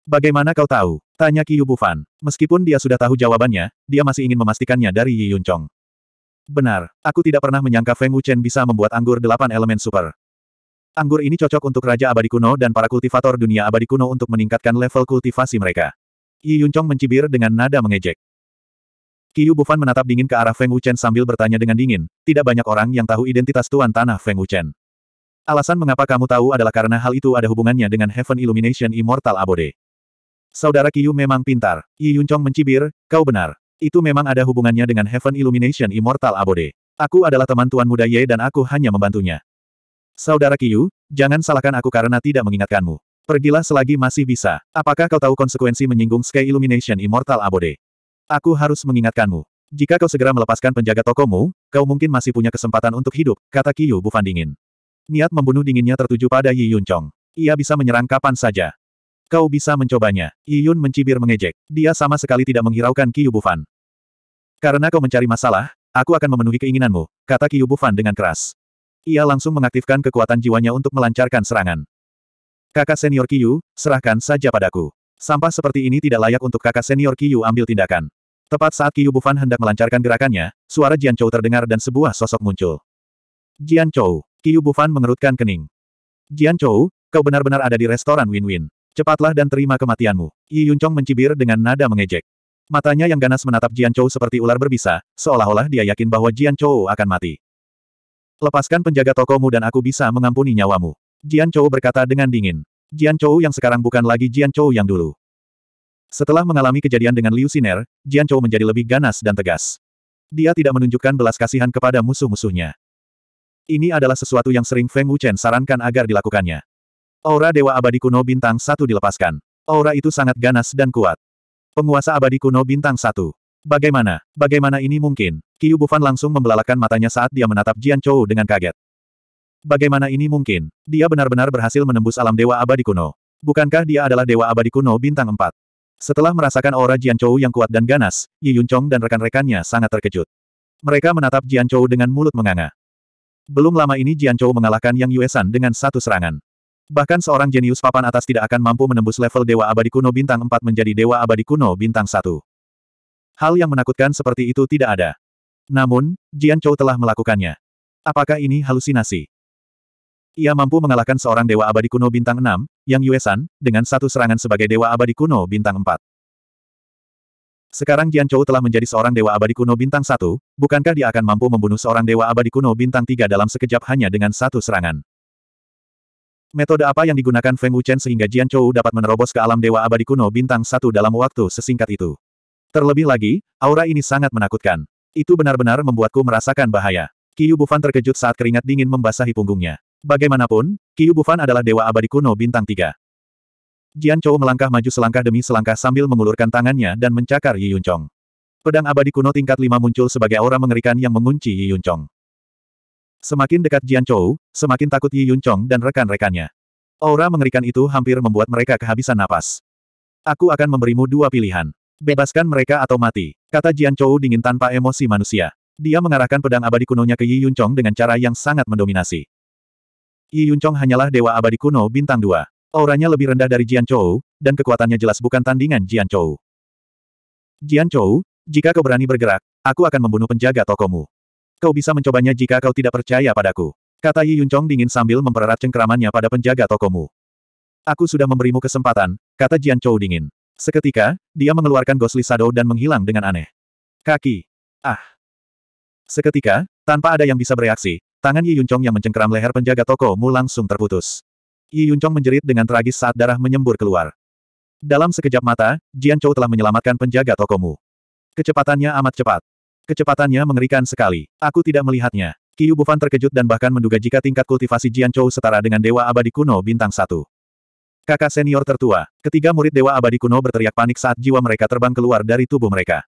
Bagaimana kau tahu? Tanya Qiyu Bufan. Meskipun dia sudah tahu jawabannya, dia masih ingin memastikannya dari Yi Yunchong. Benar, aku tidak pernah menyangka Feng Wuchen bisa membuat anggur delapan elemen super. Anggur ini cocok untuk Raja Abadi Kuno dan para kultivator dunia abadi kuno untuk meningkatkan level kultivasi mereka. Yi Yuncong mencibir dengan nada mengejek. Qiyu Bufan menatap dingin ke arah Feng Wuchen sambil bertanya dengan dingin, tidak banyak orang yang tahu identitas Tuan Tanah Feng Wuchen. Alasan mengapa kamu tahu adalah karena hal itu ada hubungannya dengan Heaven Illumination Immortal Abode. Saudara Qiyu memang pintar. Yi Yuncong mencibir, kau benar. Itu memang ada hubungannya dengan Heaven Illumination Immortal Abode. Aku adalah teman Tuan Muda Ye dan aku hanya membantunya. Saudara Kiyu, jangan salahkan aku karena tidak mengingatkanmu. Pergilah selagi masih bisa. Apakah kau tahu konsekuensi menyinggung Sky Illumination Immortal Abode? Aku harus mengingatkanmu. Jika kau segera melepaskan penjaga tokomu, kau mungkin masih punya kesempatan untuk hidup, kata Kiyu Bufan dingin. Niat membunuh dinginnya tertuju pada Yi Yun Chong. Ia bisa menyerang kapan saja. Kau bisa mencobanya. Yi Yun mencibir mengejek. Dia sama sekali tidak menghiraukan Kiyu Bufan. Karena kau mencari masalah, aku akan memenuhi keinginanmu, kata Qiu Bufan dengan keras. Ia langsung mengaktifkan kekuatan jiwanya untuk melancarkan serangan. Kakak senior Qiu, serahkan saja padaku. Sampah seperti ini tidak layak untuk kakak senior Qiu ambil tindakan. Tepat saat Qiu Bufan hendak melancarkan gerakannya, suara Jian Chou terdengar dan sebuah sosok muncul. Jian Chou, Qiu Bufan mengerutkan kening. Jian Chou, kau benar-benar ada di restoran Win-Win. Cepatlah dan terima kematianmu. Yi Yun mencibir dengan nada mengejek. Matanya yang ganas menatap Jian Chou seperti ular berbisa, seolah-olah dia yakin bahwa Jian Chou akan mati. Lepaskan penjaga tokomu dan aku bisa mengampuni nyawamu. Jian Chou berkata dengan dingin. Jian Chou yang sekarang bukan lagi Jian Chou yang dulu. Setelah mengalami kejadian dengan Liu Siner, Jian Chou menjadi lebih ganas dan tegas. Dia tidak menunjukkan belas kasihan kepada musuh-musuhnya. Ini adalah sesuatu yang sering Feng Wuchen sarankan agar dilakukannya. Aura Dewa Abadi Kuno Bintang Satu dilepaskan. Aura itu sangat ganas dan kuat. Penguasa abadi kuno bintang satu. Bagaimana? Bagaimana ini mungkin? Qiu Bufan langsung membelalakan matanya saat dia menatap Jian Chou dengan kaget. Bagaimana ini mungkin? Dia benar-benar berhasil menembus alam dewa abadi kuno. Bukankah dia adalah dewa abadi kuno bintang empat? Setelah merasakan aura Jian Chou yang kuat dan ganas, Yi Yun Chong dan rekan-rekannya sangat terkejut. Mereka menatap Jian Chou dengan mulut menganga. Belum lama ini Jian Chou mengalahkan Yang Yuesan dengan satu serangan. Bahkan seorang jenius papan atas tidak akan mampu menembus level Dewa Abadi Kuno Bintang 4 menjadi Dewa Abadi Kuno Bintang 1. Hal yang menakutkan seperti itu tidak ada. Namun, Jian Chou telah melakukannya. Apakah ini halusinasi? Ia mampu mengalahkan seorang Dewa Abadi Kuno Bintang 6, Yang Yuesan, dengan satu serangan sebagai Dewa Abadi Kuno Bintang 4. Sekarang Jian Chou telah menjadi seorang Dewa Abadi Kuno Bintang 1, bukankah dia akan mampu membunuh seorang Dewa Abadi Kuno Bintang 3 dalam sekejap hanya dengan satu serangan? Metode apa yang digunakan Feng Wuchen sehingga Jian Chou dapat menerobos ke alam dewa abadi kuno bintang satu dalam waktu sesingkat itu? Terlebih lagi, aura ini sangat menakutkan. Itu benar-benar membuatku merasakan bahaya. Qiyu Bufan terkejut saat keringat dingin membasahi punggungnya. Bagaimanapun, Qiyu Bufan adalah dewa abadi kuno bintang tiga. Jian Chou melangkah maju selangkah demi selangkah sambil mengulurkan tangannya dan mencakar Yi Yun Chong. Pedang abadi kuno tingkat lima muncul sebagai aura mengerikan yang mengunci Yi Yun Chong. Semakin dekat Jian Chou, semakin takut Yi Yun Chong dan rekan-rekannya. Aura mengerikan itu hampir membuat mereka kehabisan napas. Aku akan memberimu dua pilihan. Bebaskan mereka atau mati, kata Jian Chou dingin tanpa emosi manusia. Dia mengarahkan pedang abadi kunonya ke Yi Yun Chong dengan cara yang sangat mendominasi. Yi Yun Chong hanyalah dewa abadi kuno bintang dua. Auranya lebih rendah dari Jian Chou, dan kekuatannya jelas bukan tandingan Jian Chou. Jian Chou, jika kau berani bergerak, aku akan membunuh penjaga tokomu. Kau bisa mencobanya jika kau tidak percaya padaku. Kata Yi Yuncong dingin sambil mempererat cengkeramannya pada penjaga tokomu. Aku sudah memberimu kesempatan, kata Jian Chou dingin. Seketika, dia mengeluarkan Ghostly Shadow dan menghilang dengan aneh. Kaki. Ah. Seketika, tanpa ada yang bisa bereaksi, tangan Yi Yuncong yang mencengkeram leher penjaga tokomu langsung terputus. Yi Yuncong menjerit dengan tragis saat darah menyembur keluar. Dalam sekejap mata, Jian Chou telah menyelamatkan penjaga tokomu. Kecepatannya amat cepat. Kecepatannya mengerikan sekali. Aku tidak melihatnya. Qiu Bufan terkejut dan bahkan menduga jika tingkat kultivasi Jian Chou setara dengan Dewa Abadi Kuno Bintang satu. Kakak senior tertua, ketiga murid Dewa Abadi Kuno berteriak panik saat jiwa mereka terbang keluar dari tubuh mereka.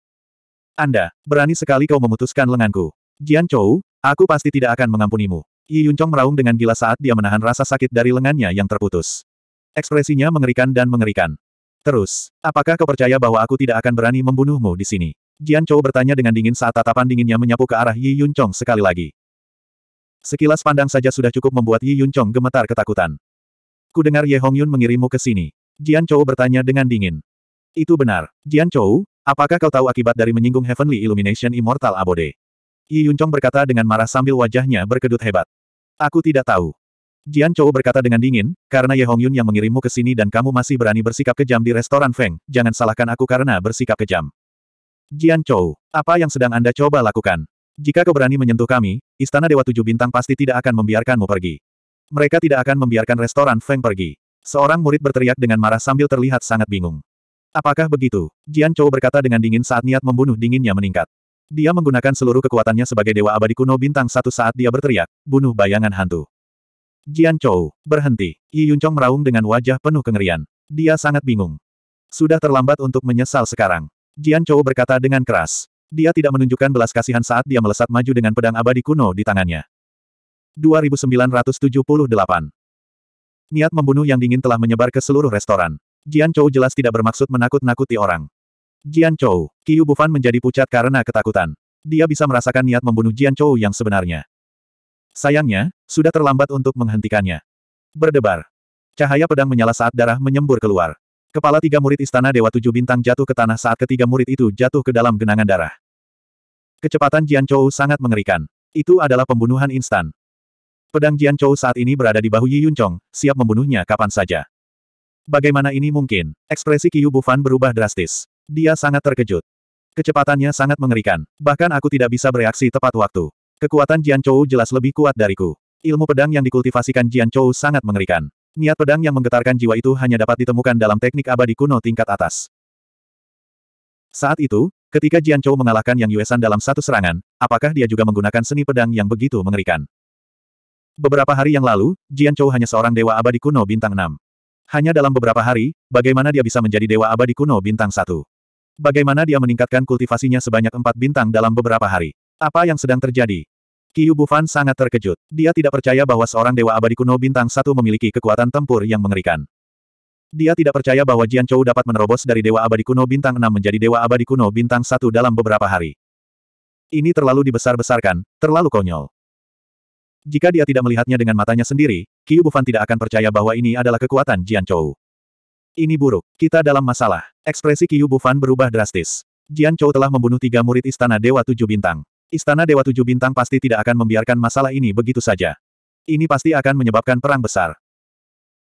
Anda, berani sekali kau memutuskan lenganku. Jian Chou, aku pasti tidak akan mengampunimu. Yi Yuncong meraung dengan gila saat dia menahan rasa sakit dari lengannya yang terputus. Ekspresinya mengerikan dan mengerikan. Terus, apakah kau percaya bahwa aku tidak akan berani membunuhmu di sini? Jian Chou bertanya dengan dingin saat tatapan dinginnya menyapu ke arah Yi Yun Chong sekali lagi. Sekilas pandang saja sudah cukup membuat Yi Yun Chong gemetar ketakutan. Ku dengar Ye Hong Yun mengirimu ke sini. Jian Chou bertanya dengan dingin. Itu benar. Jian Chou, apakah kau tahu akibat dari menyinggung Heavenly Illumination Immortal Abode? Yi Yun Chong berkata dengan marah sambil wajahnya berkedut hebat. Aku tidak tahu. Jian Chou berkata dengan dingin, karena Ye Hong Yun yang mengirimmu ke sini dan kamu masih berani bersikap kejam di restoran Feng, jangan salahkan aku karena bersikap kejam. Jian Chou, apa yang sedang Anda coba lakukan? Jika kau berani menyentuh kami, Istana Dewa Tujuh Bintang pasti tidak akan membiarkanmu pergi. Mereka tidak akan membiarkan restoran Feng pergi. Seorang murid berteriak dengan marah sambil terlihat sangat bingung. Apakah begitu? Jian Chou berkata dengan dingin saat niat membunuh dinginnya meningkat. Dia menggunakan seluruh kekuatannya sebagai Dewa Abadi Kuno Bintang satu saat dia berteriak, bunuh bayangan hantu. Jian Chou, berhenti. Yi Yuncong meraung dengan wajah penuh kengerian. Dia sangat bingung. Sudah terlambat untuk menyesal sekarang. Jian Chou berkata dengan keras. Dia tidak menunjukkan belas kasihan saat dia melesat maju dengan pedang abadi kuno di tangannya. 2978 Niat membunuh yang dingin telah menyebar ke seluruh restoran. Jian Chou jelas tidak bermaksud menakut-nakuti orang. Jian Chou, Qiu Bufan menjadi pucat karena ketakutan. Dia bisa merasakan niat membunuh Jian Chou yang sebenarnya. Sayangnya, sudah terlambat untuk menghentikannya. Berdebar. Cahaya pedang menyala saat darah menyembur keluar. Kepala tiga murid istana Dewa Tujuh Bintang jatuh ke tanah saat ketiga murid itu jatuh ke dalam genangan darah. Kecepatan Jian Chou sangat mengerikan. Itu adalah pembunuhan instan. Pedang Jian Chou saat ini berada di bahu Yi Yun Chong, siap membunuhnya kapan saja. Bagaimana ini mungkin? Ekspresi Qiu Bufan berubah drastis. Dia sangat terkejut. Kecepatannya sangat mengerikan. Bahkan aku tidak bisa bereaksi tepat waktu. Kekuatan Jian Chou jelas lebih kuat dariku. Ilmu pedang yang dikultivasikan Jian Chou sangat mengerikan. Niat pedang yang menggetarkan jiwa itu hanya dapat ditemukan dalam teknik abadi kuno tingkat atas. Saat itu, ketika Jian Chou mengalahkan Yang Yuesan dalam satu serangan, apakah dia juga menggunakan seni pedang yang begitu mengerikan? Beberapa hari yang lalu, Jian Chou hanya seorang dewa abadi kuno bintang 6. Hanya dalam beberapa hari, bagaimana dia bisa menjadi dewa abadi kuno bintang 1? Bagaimana dia meningkatkan kultivasinya sebanyak empat bintang dalam beberapa hari? Apa yang sedang terjadi? Ki Bufan sangat terkejut. Dia tidak percaya bahwa seorang dewa abadi kuno bintang satu memiliki kekuatan tempur yang mengerikan. Dia tidak percaya bahwa Jian Chou dapat menerobos dari dewa abadi kuno bintang enam menjadi dewa abadi kuno bintang satu dalam beberapa hari. Ini terlalu dibesar-besarkan, terlalu konyol. Jika dia tidak melihatnya dengan matanya sendiri, Ki Bufan tidak akan percaya bahwa ini adalah kekuatan Jian Chou. Ini buruk. Kita dalam masalah. Ekspresi Ki Bufan berubah drastis. Jian Chou telah membunuh tiga murid Istana Dewa Tujuh Bintang. Istana Dewa Tujuh Bintang pasti tidak akan membiarkan masalah ini begitu saja. Ini pasti akan menyebabkan perang besar.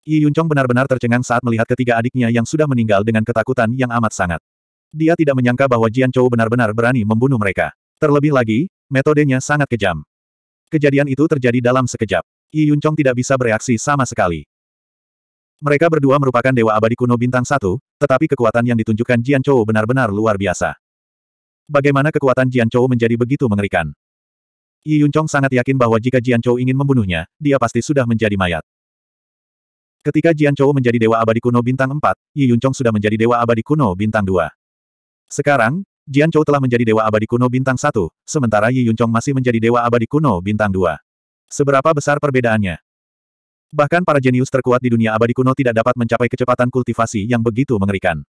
Yi Yuncong benar-benar tercengang saat melihat ketiga adiknya yang sudah meninggal dengan ketakutan yang amat sangat. Dia tidak menyangka bahwa Jian Chou benar-benar berani membunuh mereka. Terlebih lagi, metodenya sangat kejam. Kejadian itu terjadi dalam sekejap. Yi Yuncong tidak bisa bereaksi sama sekali. Mereka berdua merupakan dewa abadi kuno bintang satu, tetapi kekuatan yang ditunjukkan Jian Chou benar-benar luar biasa. Bagaimana kekuatan Jian Chou menjadi begitu mengerikan? Yi Yunchong sangat yakin bahwa jika Jian Chou ingin membunuhnya, dia pasti sudah menjadi mayat. Ketika Jian Chou menjadi Dewa Abadi Kuno Bintang 4, Yi Yunchong sudah menjadi Dewa Abadi Kuno Bintang 2. Sekarang, Jian Chou telah menjadi Dewa Abadi Kuno Bintang 1, sementara Yi Yunchong masih menjadi Dewa Abadi Kuno Bintang 2. Seberapa besar perbedaannya? Bahkan para jenius terkuat di dunia abadi kuno tidak dapat mencapai kecepatan kultivasi yang begitu mengerikan.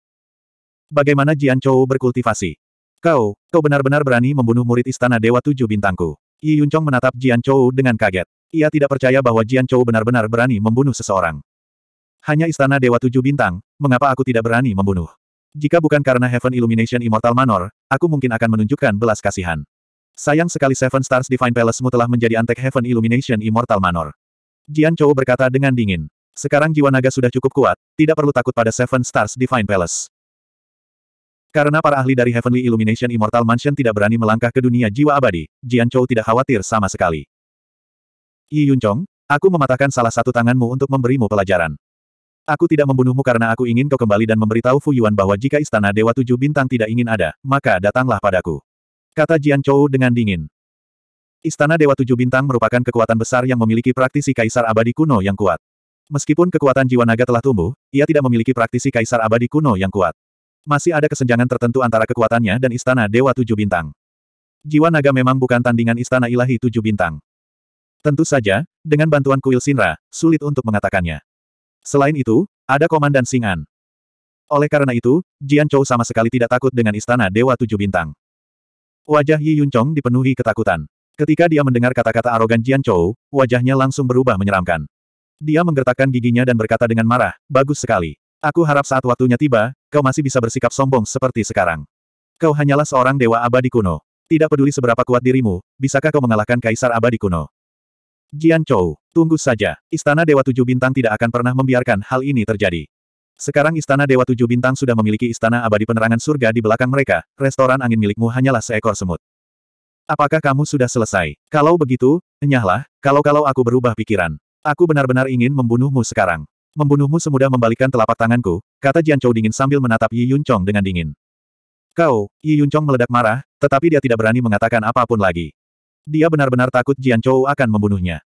Bagaimana Jian Chou berkultivasi? Kau, kau benar-benar berani membunuh murid istana Dewa Tujuh Bintangku. Yi Yuncong menatap Jian Chou dengan kaget. Ia tidak percaya bahwa Jian Chou benar-benar berani membunuh seseorang. Hanya istana Dewa Tujuh Bintang, mengapa aku tidak berani membunuh? Jika bukan karena Heaven Illumination Immortal Manor, aku mungkin akan menunjukkan belas kasihan. Sayang sekali Seven Stars Divine Palace-mu telah menjadi antek Heaven Illumination Immortal Manor. Jian Chou berkata dengan dingin. Sekarang jiwa naga sudah cukup kuat, tidak perlu takut pada Seven Stars Divine Palace. Karena para ahli dari Heavenly Illumination Immortal Mansion tidak berani melangkah ke dunia jiwa abadi, Jian Chou tidak khawatir sama sekali. Yi Yun Chong, aku mematahkan salah satu tanganmu untuk memberimu pelajaran. Aku tidak membunuhmu karena aku ingin kau kembali dan memberitahu Fu Yuan bahwa jika Istana Dewa Tujuh Bintang tidak ingin ada, maka datanglah padaku. Kata Jian Chou dengan dingin. Istana Dewa Tujuh Bintang merupakan kekuatan besar yang memiliki praktisi kaisar abadi kuno yang kuat. Meskipun kekuatan jiwa naga telah tumbuh, ia tidak memiliki praktisi kaisar abadi kuno yang kuat. Masih ada kesenjangan tertentu antara kekuatannya dan istana Dewa Tujuh Bintang. Jiwa naga memang bukan tandingan istana ilahi Tujuh Bintang. Tentu saja, dengan bantuan kuil Sinra, sulit untuk mengatakannya. Selain itu, ada Komandan Singan. Oleh karena itu, Jian Chou sama sekali tidak takut dengan istana Dewa Tujuh Bintang. Wajah Yi Yuncong dipenuhi ketakutan. Ketika dia mendengar kata-kata arogan Jian Chou, wajahnya langsung berubah menyeramkan. Dia menggertakkan giginya dan berkata dengan marah, bagus sekali. Aku harap saat waktunya tiba, kau masih bisa bersikap sombong seperti sekarang. Kau hanyalah seorang dewa abadi kuno. Tidak peduli seberapa kuat dirimu, bisakah kau mengalahkan kaisar abadi kuno? Jian Chou, tunggu saja. Istana Dewa Tujuh Bintang tidak akan pernah membiarkan hal ini terjadi. Sekarang Istana Dewa Tujuh Bintang sudah memiliki Istana Abadi Penerangan Surga di belakang mereka, restoran angin milikmu hanyalah seekor semut. Apakah kamu sudah selesai? Kalau begitu, enyahlah, kalau-kalau aku berubah pikiran. Aku benar-benar ingin membunuhmu sekarang. Membunuhmu semudah membalikan telapak tanganku, kata Jian Chou dingin sambil menatap Yi Yun Chong dengan dingin. Kau, Yi Yun Chong meledak marah, tetapi dia tidak berani mengatakan apapun lagi. Dia benar-benar takut Jian Chou akan membunuhnya.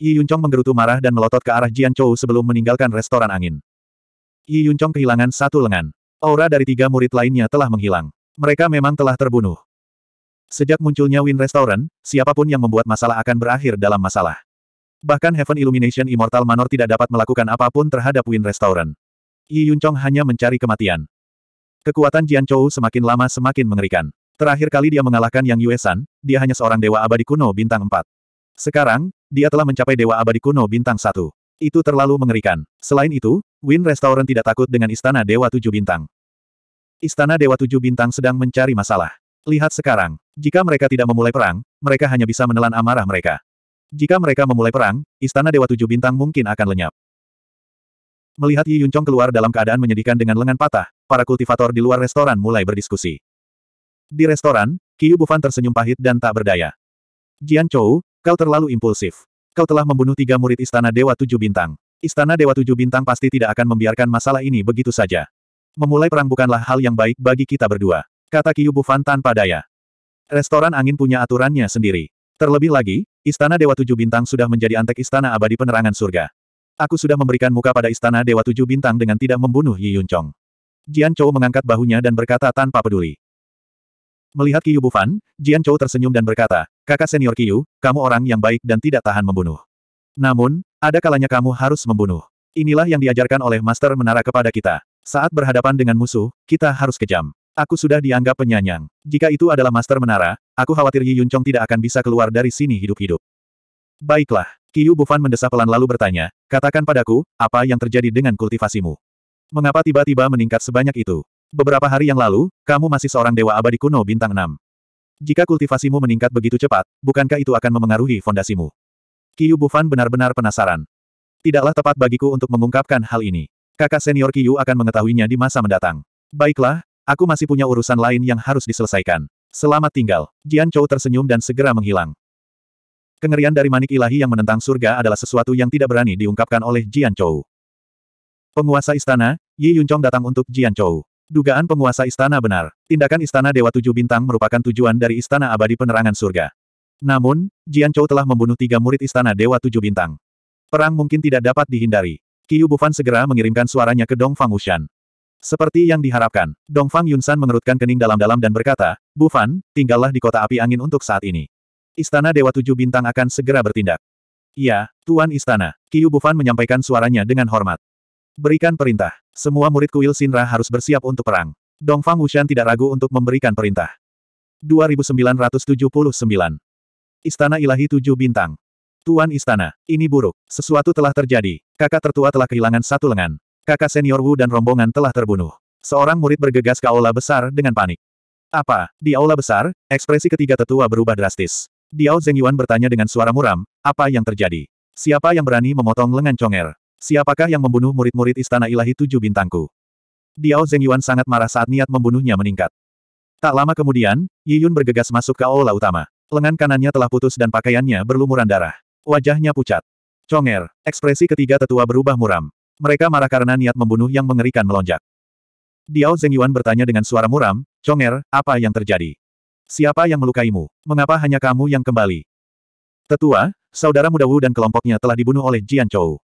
Yi Yun Chong menggerutu marah dan melotot ke arah Jian Chou sebelum meninggalkan restoran angin. Yi Yun Chong kehilangan satu lengan. Aura dari tiga murid lainnya telah menghilang. Mereka memang telah terbunuh. Sejak munculnya Win Restaurant, siapapun yang membuat masalah akan berakhir dalam masalah. Bahkan Heaven Illumination Immortal Manor tidak dapat melakukan apapun terhadap Win Restaurant. Yi Yunchong hanya mencari kematian. Kekuatan Jian Chou semakin lama semakin mengerikan. Terakhir kali dia mengalahkan Yang Yuesan, dia hanya seorang dewa abadi kuno bintang 4. Sekarang, dia telah mencapai dewa abadi kuno bintang 1. Itu terlalu mengerikan. Selain itu, Win Restaurant tidak takut dengan istana dewa tujuh bintang. Istana dewa tujuh bintang sedang mencari masalah. Lihat sekarang, jika mereka tidak memulai perang, mereka hanya bisa menelan amarah mereka. Jika mereka memulai perang, Istana Dewa Tujuh Bintang mungkin akan lenyap. Melihat Yi Yuncong keluar dalam keadaan menyedihkan dengan lengan patah, para kultivator di luar restoran mulai berdiskusi. Di restoran, Qiu Bufan tersenyum pahit dan tak berdaya. Jian Chou, kau terlalu impulsif. Kau telah membunuh tiga murid Istana Dewa Tujuh Bintang. Istana Dewa Tujuh Bintang pasti tidak akan membiarkan masalah ini begitu saja. Memulai perang bukanlah hal yang baik bagi kita berdua, kata Qiu Bufan tanpa daya. Restoran angin punya aturannya sendiri. Terlebih lagi, Istana Dewa Tujuh Bintang sudah menjadi antek Istana Abadi Penerangan Surga. Aku sudah memberikan muka pada Istana Dewa Tujuh Bintang dengan tidak membunuh Yi Yun Chong. Jian Chou mengangkat bahunya dan berkata tanpa peduli. Melihat Qiyu Bufan, Jian Chou tersenyum dan berkata, kakak senior Qiyu, kamu orang yang baik dan tidak tahan membunuh. Namun, ada kalanya kamu harus membunuh. Inilah yang diajarkan oleh Master Menara kepada kita. Saat berhadapan dengan musuh, kita harus kejam. Aku sudah dianggap penyanyang. Jika itu adalah Master Menara, Aku khawatir Yi Yuncong tidak akan bisa keluar dari sini hidup-hidup. Baiklah, Kiyu Bufan mendesah pelan lalu bertanya, katakan padaku, apa yang terjadi dengan kultivasimu? Mengapa tiba-tiba meningkat sebanyak itu? Beberapa hari yang lalu, kamu masih seorang dewa abadi kuno bintang 6. Jika kultivasimu meningkat begitu cepat, bukankah itu akan memengaruhi fondasimu? Kiyu Bufan benar-benar penasaran. Tidaklah tepat bagiku untuk mengungkapkan hal ini. Kakak senior Kiyu akan mengetahuinya di masa mendatang. Baiklah, aku masih punya urusan lain yang harus diselesaikan. Selamat tinggal. Jian Chou tersenyum dan segera menghilang. Kengerian dari manik ilahi yang menentang surga adalah sesuatu yang tidak berani diungkapkan oleh Jian Chou. Penguasa istana, Yi Yuncong datang untuk Jian Chou. Dugaan penguasa istana benar. Tindakan istana Dewa Tujuh Bintang merupakan tujuan dari istana abadi penerangan surga. Namun, Jian Chou telah membunuh tiga murid istana Dewa Tujuh Bintang. Perang mungkin tidak dapat dihindari. Qiu Bufan segera mengirimkan suaranya ke Dong Fang Wushan. Seperti yang diharapkan, Dongfang Yunsan mengerutkan kening dalam-dalam dan berkata, Bu Fan, tinggallah di kota api angin untuk saat ini. Istana Dewa Tujuh Bintang akan segera bertindak. "Ya, Tuan Istana. Kiyu Fan menyampaikan suaranya dengan hormat. Berikan perintah. Semua murid kuil Sinra harus bersiap untuk perang. Dongfang Wushan tidak ragu untuk memberikan perintah. 2979 Istana Ilahi Tujuh Bintang Tuan Istana, ini buruk. Sesuatu telah terjadi. Kakak tertua telah kehilangan satu lengan. Kakak senior Wu dan rombongan telah terbunuh. Seorang murid bergegas ke aula besar dengan panik. Apa? Di aula besar, ekspresi ketiga tetua berubah drastis. Diao Zengyuan bertanya dengan suara muram, apa yang terjadi? Siapa yang berani memotong lengan Conger? Siapakah yang membunuh murid-murid istana ilahi tujuh bintangku? Diao Zengyuan sangat marah saat niat membunuhnya meningkat. Tak lama kemudian, Yi Yun bergegas masuk ke aula utama. Lengan kanannya telah putus dan pakaiannya berlumuran darah. Wajahnya pucat. Conger, ekspresi ketiga tetua berubah muram. Mereka marah karena niat membunuh yang mengerikan melonjak. Diao Zengyuan bertanya dengan suara muram, Cong'er, apa yang terjadi? Siapa yang melukaimu? Mengapa hanya kamu yang kembali? Tetua, saudara muda Wu dan kelompoknya telah dibunuh oleh Jian Chou.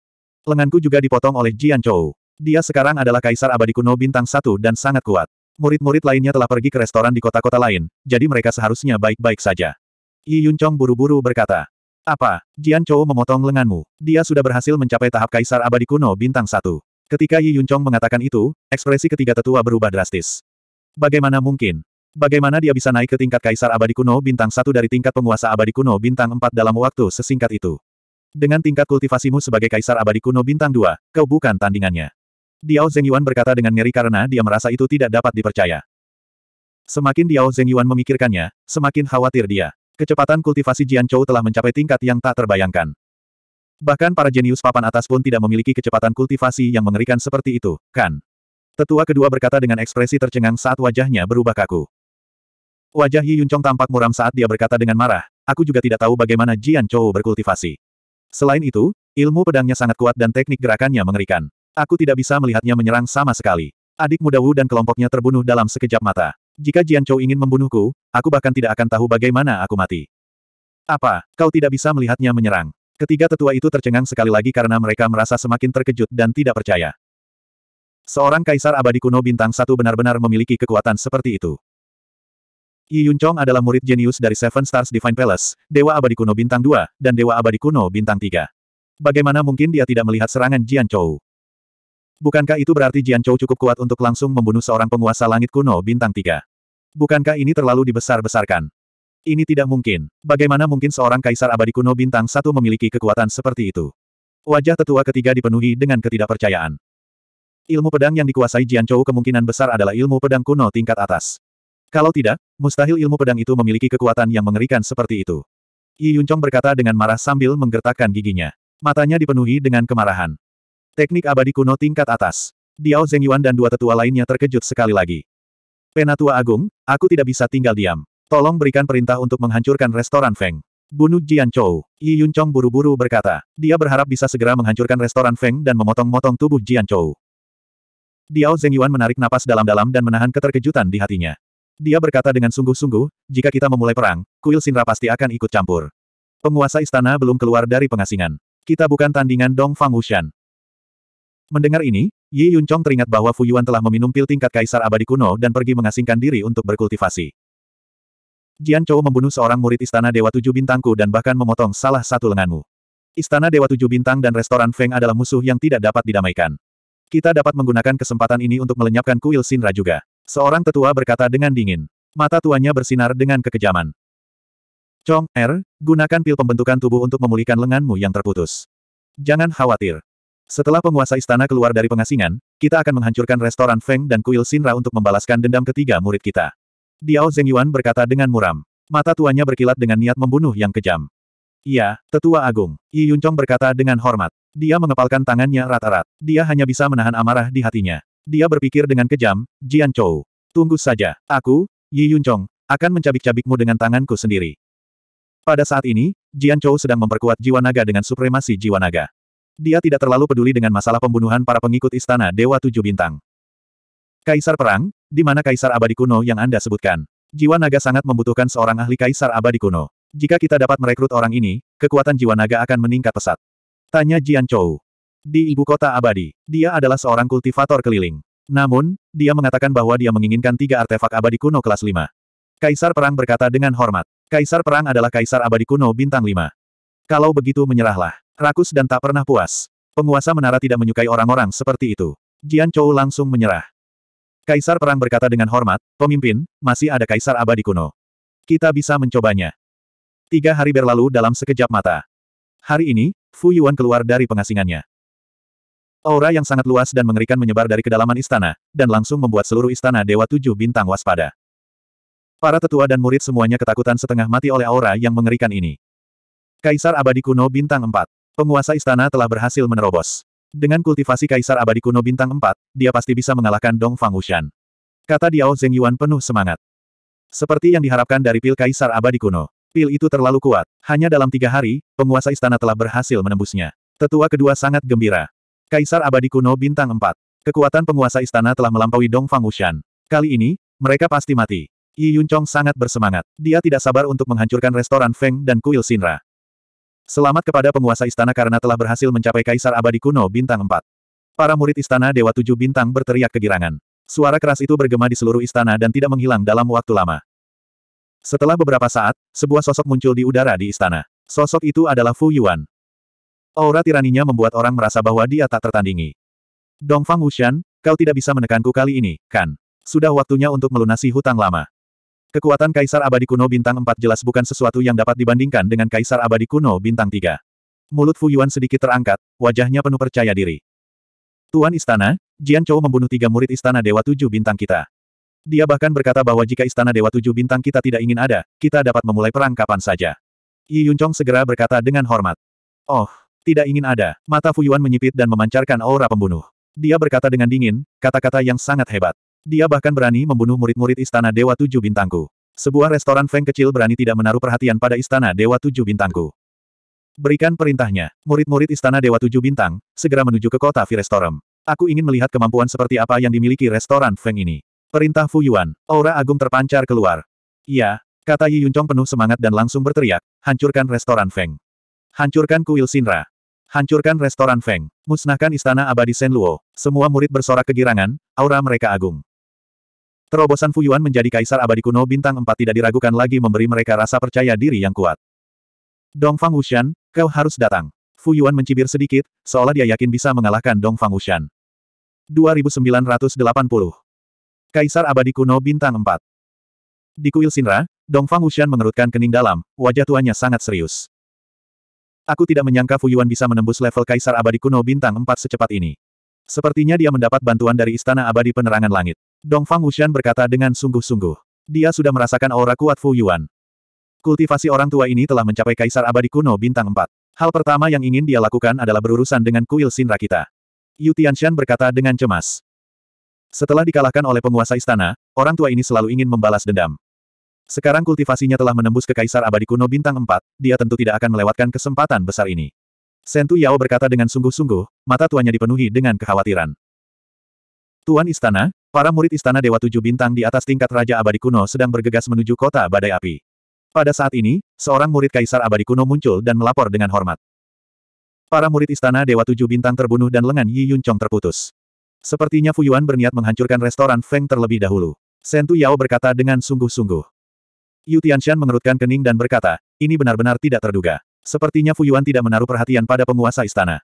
Lenganku juga dipotong oleh Jian Chou. Dia sekarang adalah kaisar abadi kuno bintang satu dan sangat kuat. Murid-murid lainnya telah pergi ke restoran di kota-kota lain, jadi mereka seharusnya baik-baik saja. Yi Yun Chong buru-buru berkata. Apa? Jian Chou memotong lenganmu. Dia sudah berhasil mencapai tahap Kaisar Abadi Kuno Bintang Satu. Ketika Yi Yun mengatakan itu, ekspresi ketiga tetua berubah drastis. Bagaimana mungkin? Bagaimana dia bisa naik ke tingkat Kaisar Abadi Kuno Bintang Satu dari tingkat penguasa Abadi Kuno Bintang Empat dalam waktu sesingkat itu? Dengan tingkat kultivasimu sebagai Kaisar Abadi Kuno Bintang Dua, kau bukan tandingannya. Diao Zhengyuan berkata dengan ngeri karena dia merasa itu tidak dapat dipercaya. Semakin Diao Zhengyuan memikirkannya, semakin khawatir dia. Kecepatan kultivasi Jian Chou telah mencapai tingkat yang tak terbayangkan. Bahkan para jenius papan atas pun tidak memiliki kecepatan kultivasi yang mengerikan seperti itu, kan? Tetua kedua berkata dengan ekspresi tercengang saat wajahnya berubah kaku. Wajah Yi Yuncong tampak muram saat dia berkata dengan marah, aku juga tidak tahu bagaimana Jian Chou berkultivasi. Selain itu, ilmu pedangnya sangat kuat dan teknik gerakannya mengerikan. Aku tidak bisa melihatnya menyerang sama sekali. Adik muda Wu dan kelompoknya terbunuh dalam sekejap mata. Jika Jian Chou ingin membunuhku, aku bahkan tidak akan tahu bagaimana aku mati. Apa, kau tidak bisa melihatnya menyerang? Ketiga tetua itu tercengang sekali lagi karena mereka merasa semakin terkejut dan tidak percaya. Seorang kaisar abadi kuno bintang satu benar-benar memiliki kekuatan seperti itu. Yi Yun adalah murid jenius dari Seven Stars Divine Palace, Dewa Abadi Kuno Bintang 2, dan Dewa Abadi Kuno Bintang 3. Bagaimana mungkin dia tidak melihat serangan Jian Chou? Bukankah itu berarti Jian Chou cukup kuat untuk langsung membunuh seorang penguasa langit kuno bintang tiga? Bukankah ini terlalu dibesar-besarkan? Ini tidak mungkin. Bagaimana mungkin seorang kaisar abadi kuno bintang satu memiliki kekuatan seperti itu? Wajah tetua ketiga dipenuhi dengan ketidakpercayaan. Ilmu pedang yang dikuasai Jian Chou kemungkinan besar adalah ilmu pedang kuno tingkat atas. Kalau tidak, mustahil ilmu pedang itu memiliki kekuatan yang mengerikan seperti itu. Yi Yuncong berkata dengan marah sambil menggertakkan giginya. Matanya dipenuhi dengan kemarahan. Teknik abadi kuno tingkat atas. Diao Zhenyuan dan dua tetua lainnya terkejut sekali lagi. Penatua Agung, aku tidak bisa tinggal diam. Tolong berikan perintah untuk menghancurkan restoran Feng. Bunuh Jian Chou. Yi Yun Chong buru-buru berkata. Dia berharap bisa segera menghancurkan restoran Feng dan memotong-motong tubuh Jian Chou. Diao Zhenyuan menarik napas dalam-dalam dan menahan keterkejutan di hatinya. Dia berkata dengan sungguh-sungguh, jika kita memulai perang, kuil Sinra pasti akan ikut campur. Penguasa istana belum keluar dari pengasingan. Kita bukan tandingan Dong Fang Wushan. Mendengar ini, Yi Yun teringat bahwa Fu Yuan telah meminum pil tingkat kaisar abadi kuno dan pergi mengasingkan diri untuk berkultivasi. Jian Chou membunuh seorang murid Istana Dewa Tujuh Bintangku dan bahkan memotong salah satu lenganmu. Istana Dewa Tujuh Bintang dan Restoran Feng adalah musuh yang tidak dapat didamaikan. Kita dapat menggunakan kesempatan ini untuk melenyapkan kuil Sinra juga. Seorang tetua berkata dengan dingin. Mata tuanya bersinar dengan kekejaman. Chong, Er, gunakan pil pembentukan tubuh untuk memulihkan lenganmu yang terputus. Jangan khawatir. Setelah penguasa istana keluar dari pengasingan, kita akan menghancurkan restoran Feng dan kuil Sinra untuk membalaskan dendam ketiga murid kita. Diao Zengyuan berkata dengan muram. Mata tuanya berkilat dengan niat membunuh yang kejam. Iya, tetua agung. Yi Yuncong berkata dengan hormat. Dia mengepalkan tangannya rata rata Dia hanya bisa menahan amarah di hatinya. Dia berpikir dengan kejam, Jian Chou. Tunggu saja, aku, Yi Yuncong, akan mencabik-cabikmu dengan tanganku sendiri. Pada saat ini, Jian Chou sedang memperkuat jiwa naga dengan supremasi jiwa naga. Dia tidak terlalu peduli dengan masalah pembunuhan para pengikut istana Dewa Tujuh Bintang. Kaisar Perang, di mana Kaisar Abadi Kuno yang Anda sebutkan. Jiwa naga sangat membutuhkan seorang ahli Kaisar Abadi Kuno. Jika kita dapat merekrut orang ini, kekuatan jiwa naga akan meningkat pesat. Tanya Jian Chou. Di ibu kota abadi, dia adalah seorang kultivator keliling. Namun, dia mengatakan bahwa dia menginginkan tiga artefak abadi kuno kelas 5. Kaisar Perang berkata dengan hormat, Kaisar Perang adalah Kaisar Abadi Kuno Bintang 5. Kalau begitu menyerahlah. Rakus dan tak pernah puas. Penguasa menara tidak menyukai orang-orang seperti itu. Jian Chou langsung menyerah. Kaisar Perang berkata dengan hormat, Pemimpin, masih ada Kaisar Abadi kuno. Kita bisa mencobanya. Tiga hari berlalu dalam sekejap mata. Hari ini, Fu Yuan keluar dari pengasingannya. Aura yang sangat luas dan mengerikan menyebar dari kedalaman istana, dan langsung membuat seluruh istana Dewa Tujuh Bintang waspada. Para tetua dan murid semuanya ketakutan setengah mati oleh aura yang mengerikan ini. Kaisar Abadi Kuno Bintang 4 Penguasa istana telah berhasil menerobos. Dengan kultivasi Kaisar Abadi Kuno Bintang 4, dia pasti bisa mengalahkan Dong Fang Wushan. Kata Diao Zheng Yuan penuh semangat. Seperti yang diharapkan dari pil Kaisar Abadi Kuno. Pil itu terlalu kuat. Hanya dalam tiga hari, penguasa istana telah berhasil menembusnya. Tetua kedua sangat gembira. Kaisar Abadi Kuno Bintang 4. Kekuatan penguasa istana telah melampaui Dong Fang Wushan. Kali ini, mereka pasti mati. Yi Yun sangat bersemangat. Dia tidak sabar untuk menghancurkan restoran Feng dan kuil Sinra. Selamat kepada penguasa istana karena telah berhasil mencapai Kaisar Abadi Kuno Bintang 4. Para murid istana Dewa Tujuh Bintang berteriak kegirangan. Suara keras itu bergema di seluruh istana dan tidak menghilang dalam waktu lama. Setelah beberapa saat, sebuah sosok muncul di udara di istana. Sosok itu adalah Fu Yuan. Aura tiraninya membuat orang merasa bahwa dia tak tertandingi. Dongfang Wushan, kau tidak bisa menekanku kali ini, kan? Sudah waktunya untuk melunasi hutang lama. Kekuatan Kaisar Abadi Kuno Bintang 4 jelas bukan sesuatu yang dapat dibandingkan dengan Kaisar Abadi Kuno Bintang 3. Mulut Fu Yuan sedikit terangkat, wajahnya penuh percaya diri. Tuan Istana, Jian Chou membunuh tiga murid Istana Dewa Tujuh Bintang kita. Dia bahkan berkata bahwa jika Istana Dewa Tujuh Bintang kita tidak ingin ada, kita dapat memulai perang kapan saja. Yi Yuncong segera berkata dengan hormat. Oh, tidak ingin ada. Mata Fu Yuan menyipit dan memancarkan aura pembunuh. Dia berkata dengan dingin, kata-kata yang sangat hebat. Dia bahkan berani membunuh murid-murid Istana Dewa Tujuh Bintangku. Sebuah restoran Feng kecil berani tidak menaruh perhatian pada Istana Dewa Tujuh Bintangku. Berikan perintahnya, murid-murid Istana Dewa Tujuh Bintang, segera menuju ke kota Virestorum. Aku ingin melihat kemampuan seperti apa yang dimiliki restoran Feng ini. Perintah Fu Yuan, aura agung terpancar keluar. Iya, kata Yi Yuncong penuh semangat dan langsung berteriak, hancurkan restoran Feng. Hancurkan kuil Sinra. Hancurkan restoran Feng. Musnahkan istana abadi Luo. Semua murid bersorak kegirangan, aura mereka agung. Terobosan Fuyuan menjadi kaisar abadi kuno bintang Empat tidak diragukan lagi memberi mereka rasa percaya diri yang kuat. Dong Fang Wushan, kau harus datang. Fuyuan mencibir sedikit, seolah dia yakin bisa mengalahkan Dong Fang Wushan. 2980. Kaisar abadi kuno bintang 4. Di kuil Sinra, Dong Fang Wushan mengerutkan kening dalam, wajah tuanya sangat serius. Aku tidak menyangka Fuyuan bisa menembus level Kaisar Abadi Kuno Bintang 4 secepat ini. Sepertinya dia mendapat bantuan dari Istana Abadi Penerangan Langit. Dongfang Wushan berkata dengan sungguh-sungguh. Dia sudah merasakan aura kuat Fu Yuan. Kultivasi orang tua ini telah mencapai Kaisar Abadi Kuno Bintang 4. Hal pertama yang ingin dia lakukan adalah berurusan dengan kuil Sinra kita. Yu Tianxian berkata dengan cemas. Setelah dikalahkan oleh penguasa istana, orang tua ini selalu ingin membalas dendam. Sekarang kultivasinya telah menembus ke Kaisar Abadi Kuno Bintang 4, dia tentu tidak akan melewatkan kesempatan besar ini. Sentu Yao berkata dengan sungguh-sungguh, mata tuannya dipenuhi dengan kekhawatiran. Tuan Istana, para murid Istana Dewa Tujuh Bintang di atas tingkat Raja Abadi Kuno sedang bergegas menuju kota Badai Api. Pada saat ini, seorang murid Kaisar Abadi Kuno muncul dan melapor dengan hormat. Para murid Istana Dewa Tujuh Bintang terbunuh dan lengan Yi Yun Chong terputus. Sepertinya Fu Yuan berniat menghancurkan restoran Feng terlebih dahulu. Sentu Yao berkata dengan sungguh-sungguh. Yu Tianshan mengerutkan kening dan berkata, ini benar-benar tidak terduga. Sepertinya Fu Yuan tidak menaruh perhatian pada penguasa istana.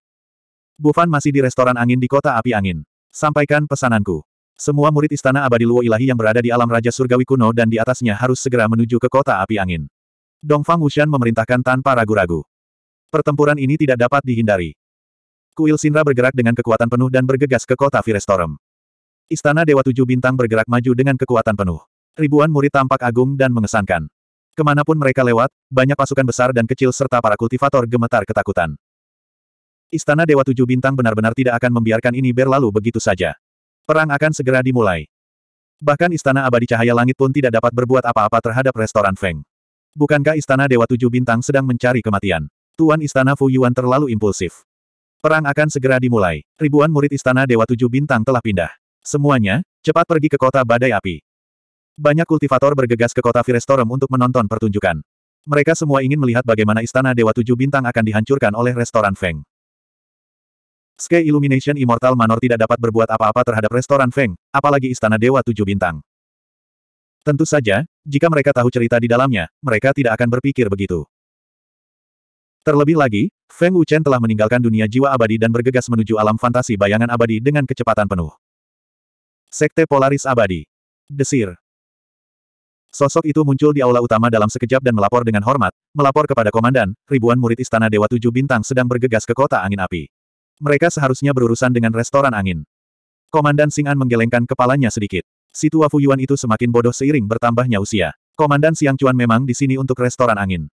Bufan masih di restoran angin di kota api angin. Sampaikan pesananku. Semua murid istana abadi Luo Ilahi yang berada di alam Raja Surgawi kuno dan di atasnya harus segera menuju ke kota api angin. Dongfang Wushan memerintahkan tanpa ragu-ragu. Pertempuran ini tidak dapat dihindari. Kuil Sinra bergerak dengan kekuatan penuh dan bergegas ke kota Firestorum. Istana Dewa Tujuh Bintang bergerak maju dengan kekuatan penuh. Ribuan murid tampak agung dan mengesankan. Kemanapun mereka lewat, banyak pasukan besar dan kecil serta para kultivator gemetar ketakutan. Istana Dewa Tujuh Bintang benar-benar tidak akan membiarkan ini berlalu begitu saja. Perang akan segera dimulai. Bahkan Istana Abadi Cahaya Langit pun tidak dapat berbuat apa-apa terhadap restoran Feng. Bukankah Istana Dewa Tujuh Bintang sedang mencari kematian? Tuan Istana Fu Yuan terlalu impulsif. Perang akan segera dimulai. Ribuan murid Istana Dewa Tujuh Bintang telah pindah. Semuanya, cepat pergi ke kota Badai Api. Banyak kultivator bergegas ke kota Firestorum untuk menonton pertunjukan. Mereka semua ingin melihat bagaimana istana Dewa Tujuh Bintang akan dihancurkan oleh restoran Feng. Sky Illumination Immortal Manor tidak dapat berbuat apa-apa terhadap restoran Feng, apalagi istana Dewa Tujuh Bintang. Tentu saja, jika mereka tahu cerita di dalamnya, mereka tidak akan berpikir begitu. Terlebih lagi, Feng Wuchen telah meninggalkan dunia jiwa abadi dan bergegas menuju alam fantasi bayangan abadi dengan kecepatan penuh. Sekte Polaris Abadi Desir Sosok itu muncul di aula utama dalam sekejap dan melapor dengan hormat, melapor kepada komandan, ribuan murid istana Dewa Tujuh Bintang sedang bergegas ke kota angin api. Mereka seharusnya berurusan dengan restoran angin. Komandan Sing'an menggelengkan kepalanya sedikit. Situa Fuyuan itu semakin bodoh seiring bertambahnya usia. Komandan Siang Cuan memang di sini untuk restoran angin.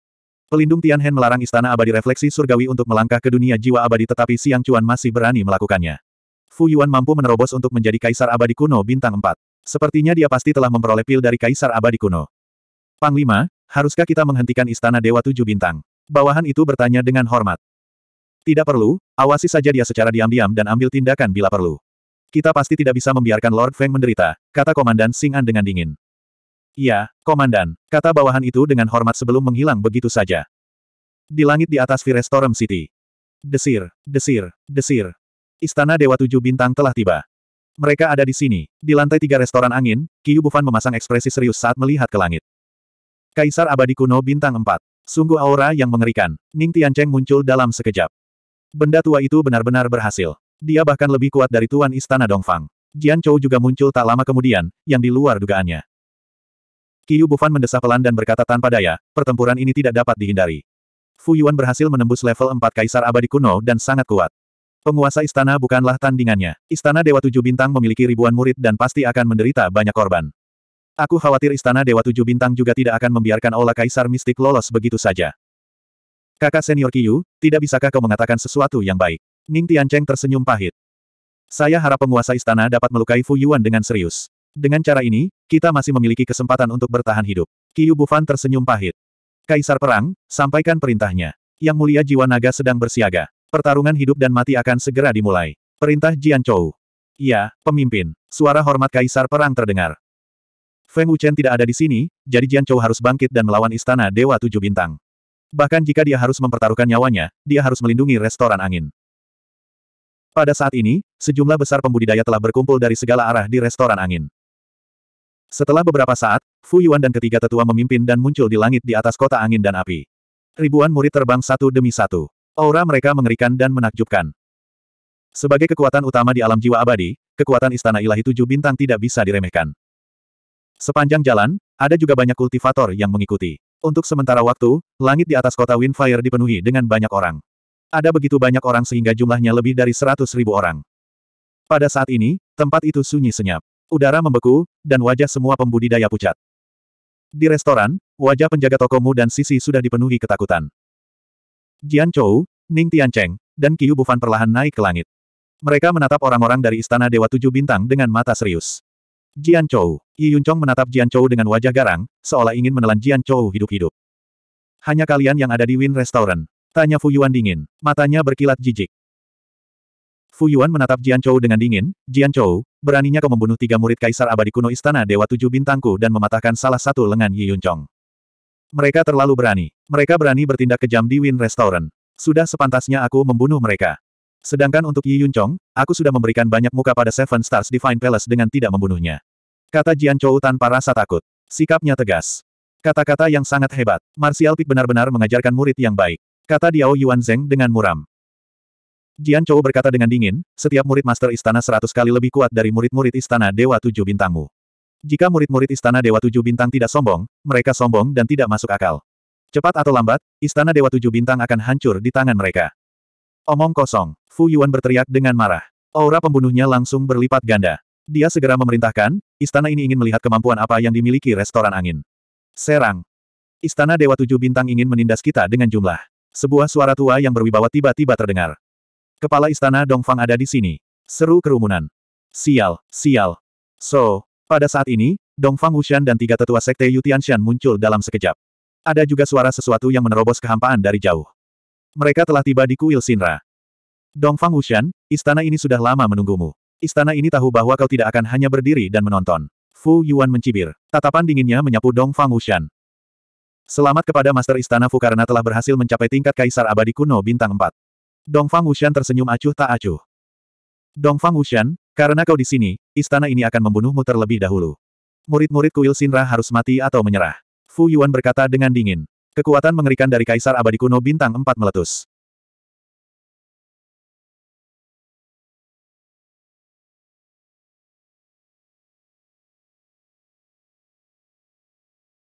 Pelindung Tianhen melarang istana abadi refleksi surgawi untuk melangkah ke dunia jiwa abadi tetapi Siang Cuan masih berani melakukannya. Fu Yuan mampu menerobos untuk menjadi kaisar abadi kuno bintang 4. Sepertinya dia pasti telah memperoleh pil dari Kaisar Abadi kuno. Panglima, haruskah kita menghentikan Istana Dewa Tujuh Bintang? Bawahan itu bertanya dengan hormat. Tidak perlu, awasi saja dia secara diam-diam dan ambil tindakan bila perlu. Kita pasti tidak bisa membiarkan Lord Feng menderita, kata Komandan Sing'an dengan dingin. Iya, Komandan, kata bawahan itu dengan hormat sebelum menghilang begitu saja. Di langit di atas Firestorm City. Desir, desir, desir. Istana Dewa Tujuh Bintang telah tiba. Mereka ada di sini. Di lantai tiga restoran angin, Kiyu Bufan memasang ekspresi serius saat melihat ke langit. Kaisar abadi kuno bintang empat, Sungguh aura yang mengerikan. Ning Tiancheng muncul dalam sekejap. Benda tua itu benar-benar berhasil. Dia bahkan lebih kuat dari Tuan Istana Dongfang. Jian Chou juga muncul tak lama kemudian, yang di luar dugaannya. Kiyu Bufan mendesah pelan dan berkata tanpa daya, pertempuran ini tidak dapat dihindari. Fu Yuan berhasil menembus level 4 Kaisar Abadi Kuno dan sangat kuat. Penguasa istana bukanlah tandingannya. Istana Dewa Tujuh Bintang memiliki ribuan murid dan pasti akan menderita banyak korban. Aku khawatir istana Dewa Tujuh Bintang juga tidak akan membiarkan Ola Kaisar Mistik lolos begitu saja. Kakak senior Kiyu, tidak bisakah kau mengatakan sesuatu yang baik? Ning Tiancheng tersenyum pahit. Saya harap penguasa istana dapat melukai Fu Yuan dengan serius. Dengan cara ini, kita masih memiliki kesempatan untuk bertahan hidup. Kiyu Bufan tersenyum pahit. Kaisar Perang, sampaikan perintahnya. Yang mulia jiwa naga sedang bersiaga. Pertarungan hidup dan mati akan segera dimulai. Perintah Jian Chou. Iya, pemimpin. Suara hormat kaisar perang terdengar. Feng Wuchen tidak ada di sini, jadi Jian Chou harus bangkit dan melawan istana Dewa Tujuh Bintang. Bahkan jika dia harus mempertaruhkan nyawanya, dia harus melindungi restoran angin. Pada saat ini, sejumlah besar pembudidaya telah berkumpul dari segala arah di restoran angin. Setelah beberapa saat, Fu Yuan dan ketiga tetua memimpin dan muncul di langit di atas kota angin dan api. Ribuan murid terbang satu demi satu. Aura mereka mengerikan dan menakjubkan. Sebagai kekuatan utama di alam jiwa abadi, kekuatan Istana Ilahi Tujuh Bintang tidak bisa diremehkan. Sepanjang jalan, ada juga banyak kultivator yang mengikuti. Untuk sementara waktu, langit di atas kota Windfire dipenuhi dengan banyak orang. Ada begitu banyak orang sehingga jumlahnya lebih dari seratus ribu orang. Pada saat ini, tempat itu sunyi senyap. Udara membeku, dan wajah semua pembudidaya pucat. Di restoran, wajah penjaga tokomu dan Sisi sudah dipenuhi ketakutan. Jian Chou, Ning Tiancheng, dan Qiu Bufan perlahan naik ke langit. Mereka menatap orang-orang dari Istana Dewa Tujuh Bintang dengan mata serius. Jian Chou, Yi Yuncong menatap Jian Chou dengan wajah garang, seolah ingin menelan Jian Chou hidup-hidup. Hanya kalian yang ada di Win Restaurant. Tanya Fu Yuan dingin, matanya berkilat jijik. Fu Yuan menatap Jian Chou dengan dingin, Jian Chou, beraninya kau membunuh tiga murid kaisar abadi kuno Istana Dewa Tujuh Bintangku dan mematahkan salah satu lengan Yi Yuncong. Mereka terlalu berani. Mereka berani bertindak kejam di Win Restaurant. Sudah sepantasnya aku membunuh mereka. Sedangkan untuk Yi Yun Chong, aku sudah memberikan banyak muka pada Seven Stars Divine Palace dengan tidak membunuhnya. Kata Jian Chou tanpa rasa takut. Sikapnya tegas. Kata-kata yang sangat hebat. Martial Pik benar-benar mengajarkan murid yang baik. Kata Diao Yuan Zeng dengan muram. Jian Chou berkata dengan dingin, setiap murid master istana seratus kali lebih kuat dari murid-murid istana Dewa Tujuh Bintangmu. Jika murid-murid istana Dewa Tujuh Bintang tidak sombong, mereka sombong dan tidak masuk akal. Cepat atau lambat, Istana Dewa Tujuh Bintang akan hancur di tangan mereka. Omong kosong, Fu Yuan berteriak dengan marah. Aura pembunuhnya langsung berlipat ganda. Dia segera memerintahkan, istana ini ingin melihat kemampuan apa yang dimiliki restoran angin. Serang. Istana Dewa Tujuh Bintang ingin menindas kita dengan jumlah. Sebuah suara tua yang berwibawa tiba-tiba terdengar. Kepala istana Dongfang ada di sini. Seru kerumunan. Sial, sial. So, pada saat ini, Dongfang Wushan dan tiga tetua sekte Yutianshan muncul dalam sekejap. Ada juga suara sesuatu yang menerobos kehampaan dari jauh. Mereka telah tiba di kuil Sinra. Dongfang Wushan, istana ini sudah lama menunggumu. Istana ini tahu bahwa kau tidak akan hanya berdiri dan menonton. Fu Yuan mencibir. Tatapan dinginnya menyapu Dongfang Wushan. Selamat kepada Master Istana Fu karena telah berhasil mencapai tingkat Kaisar Abadi Kuno Bintang 4. Dongfang Wushan tersenyum acuh tak acuh. Dongfang Wushan, karena kau di sini, istana ini akan membunuhmu terlebih dahulu. Murid-murid kuil Sinra harus mati atau menyerah. Fu Yuan berkata dengan dingin. Kekuatan mengerikan dari Kaisar Abadi Kuno Bintang 4 meletus.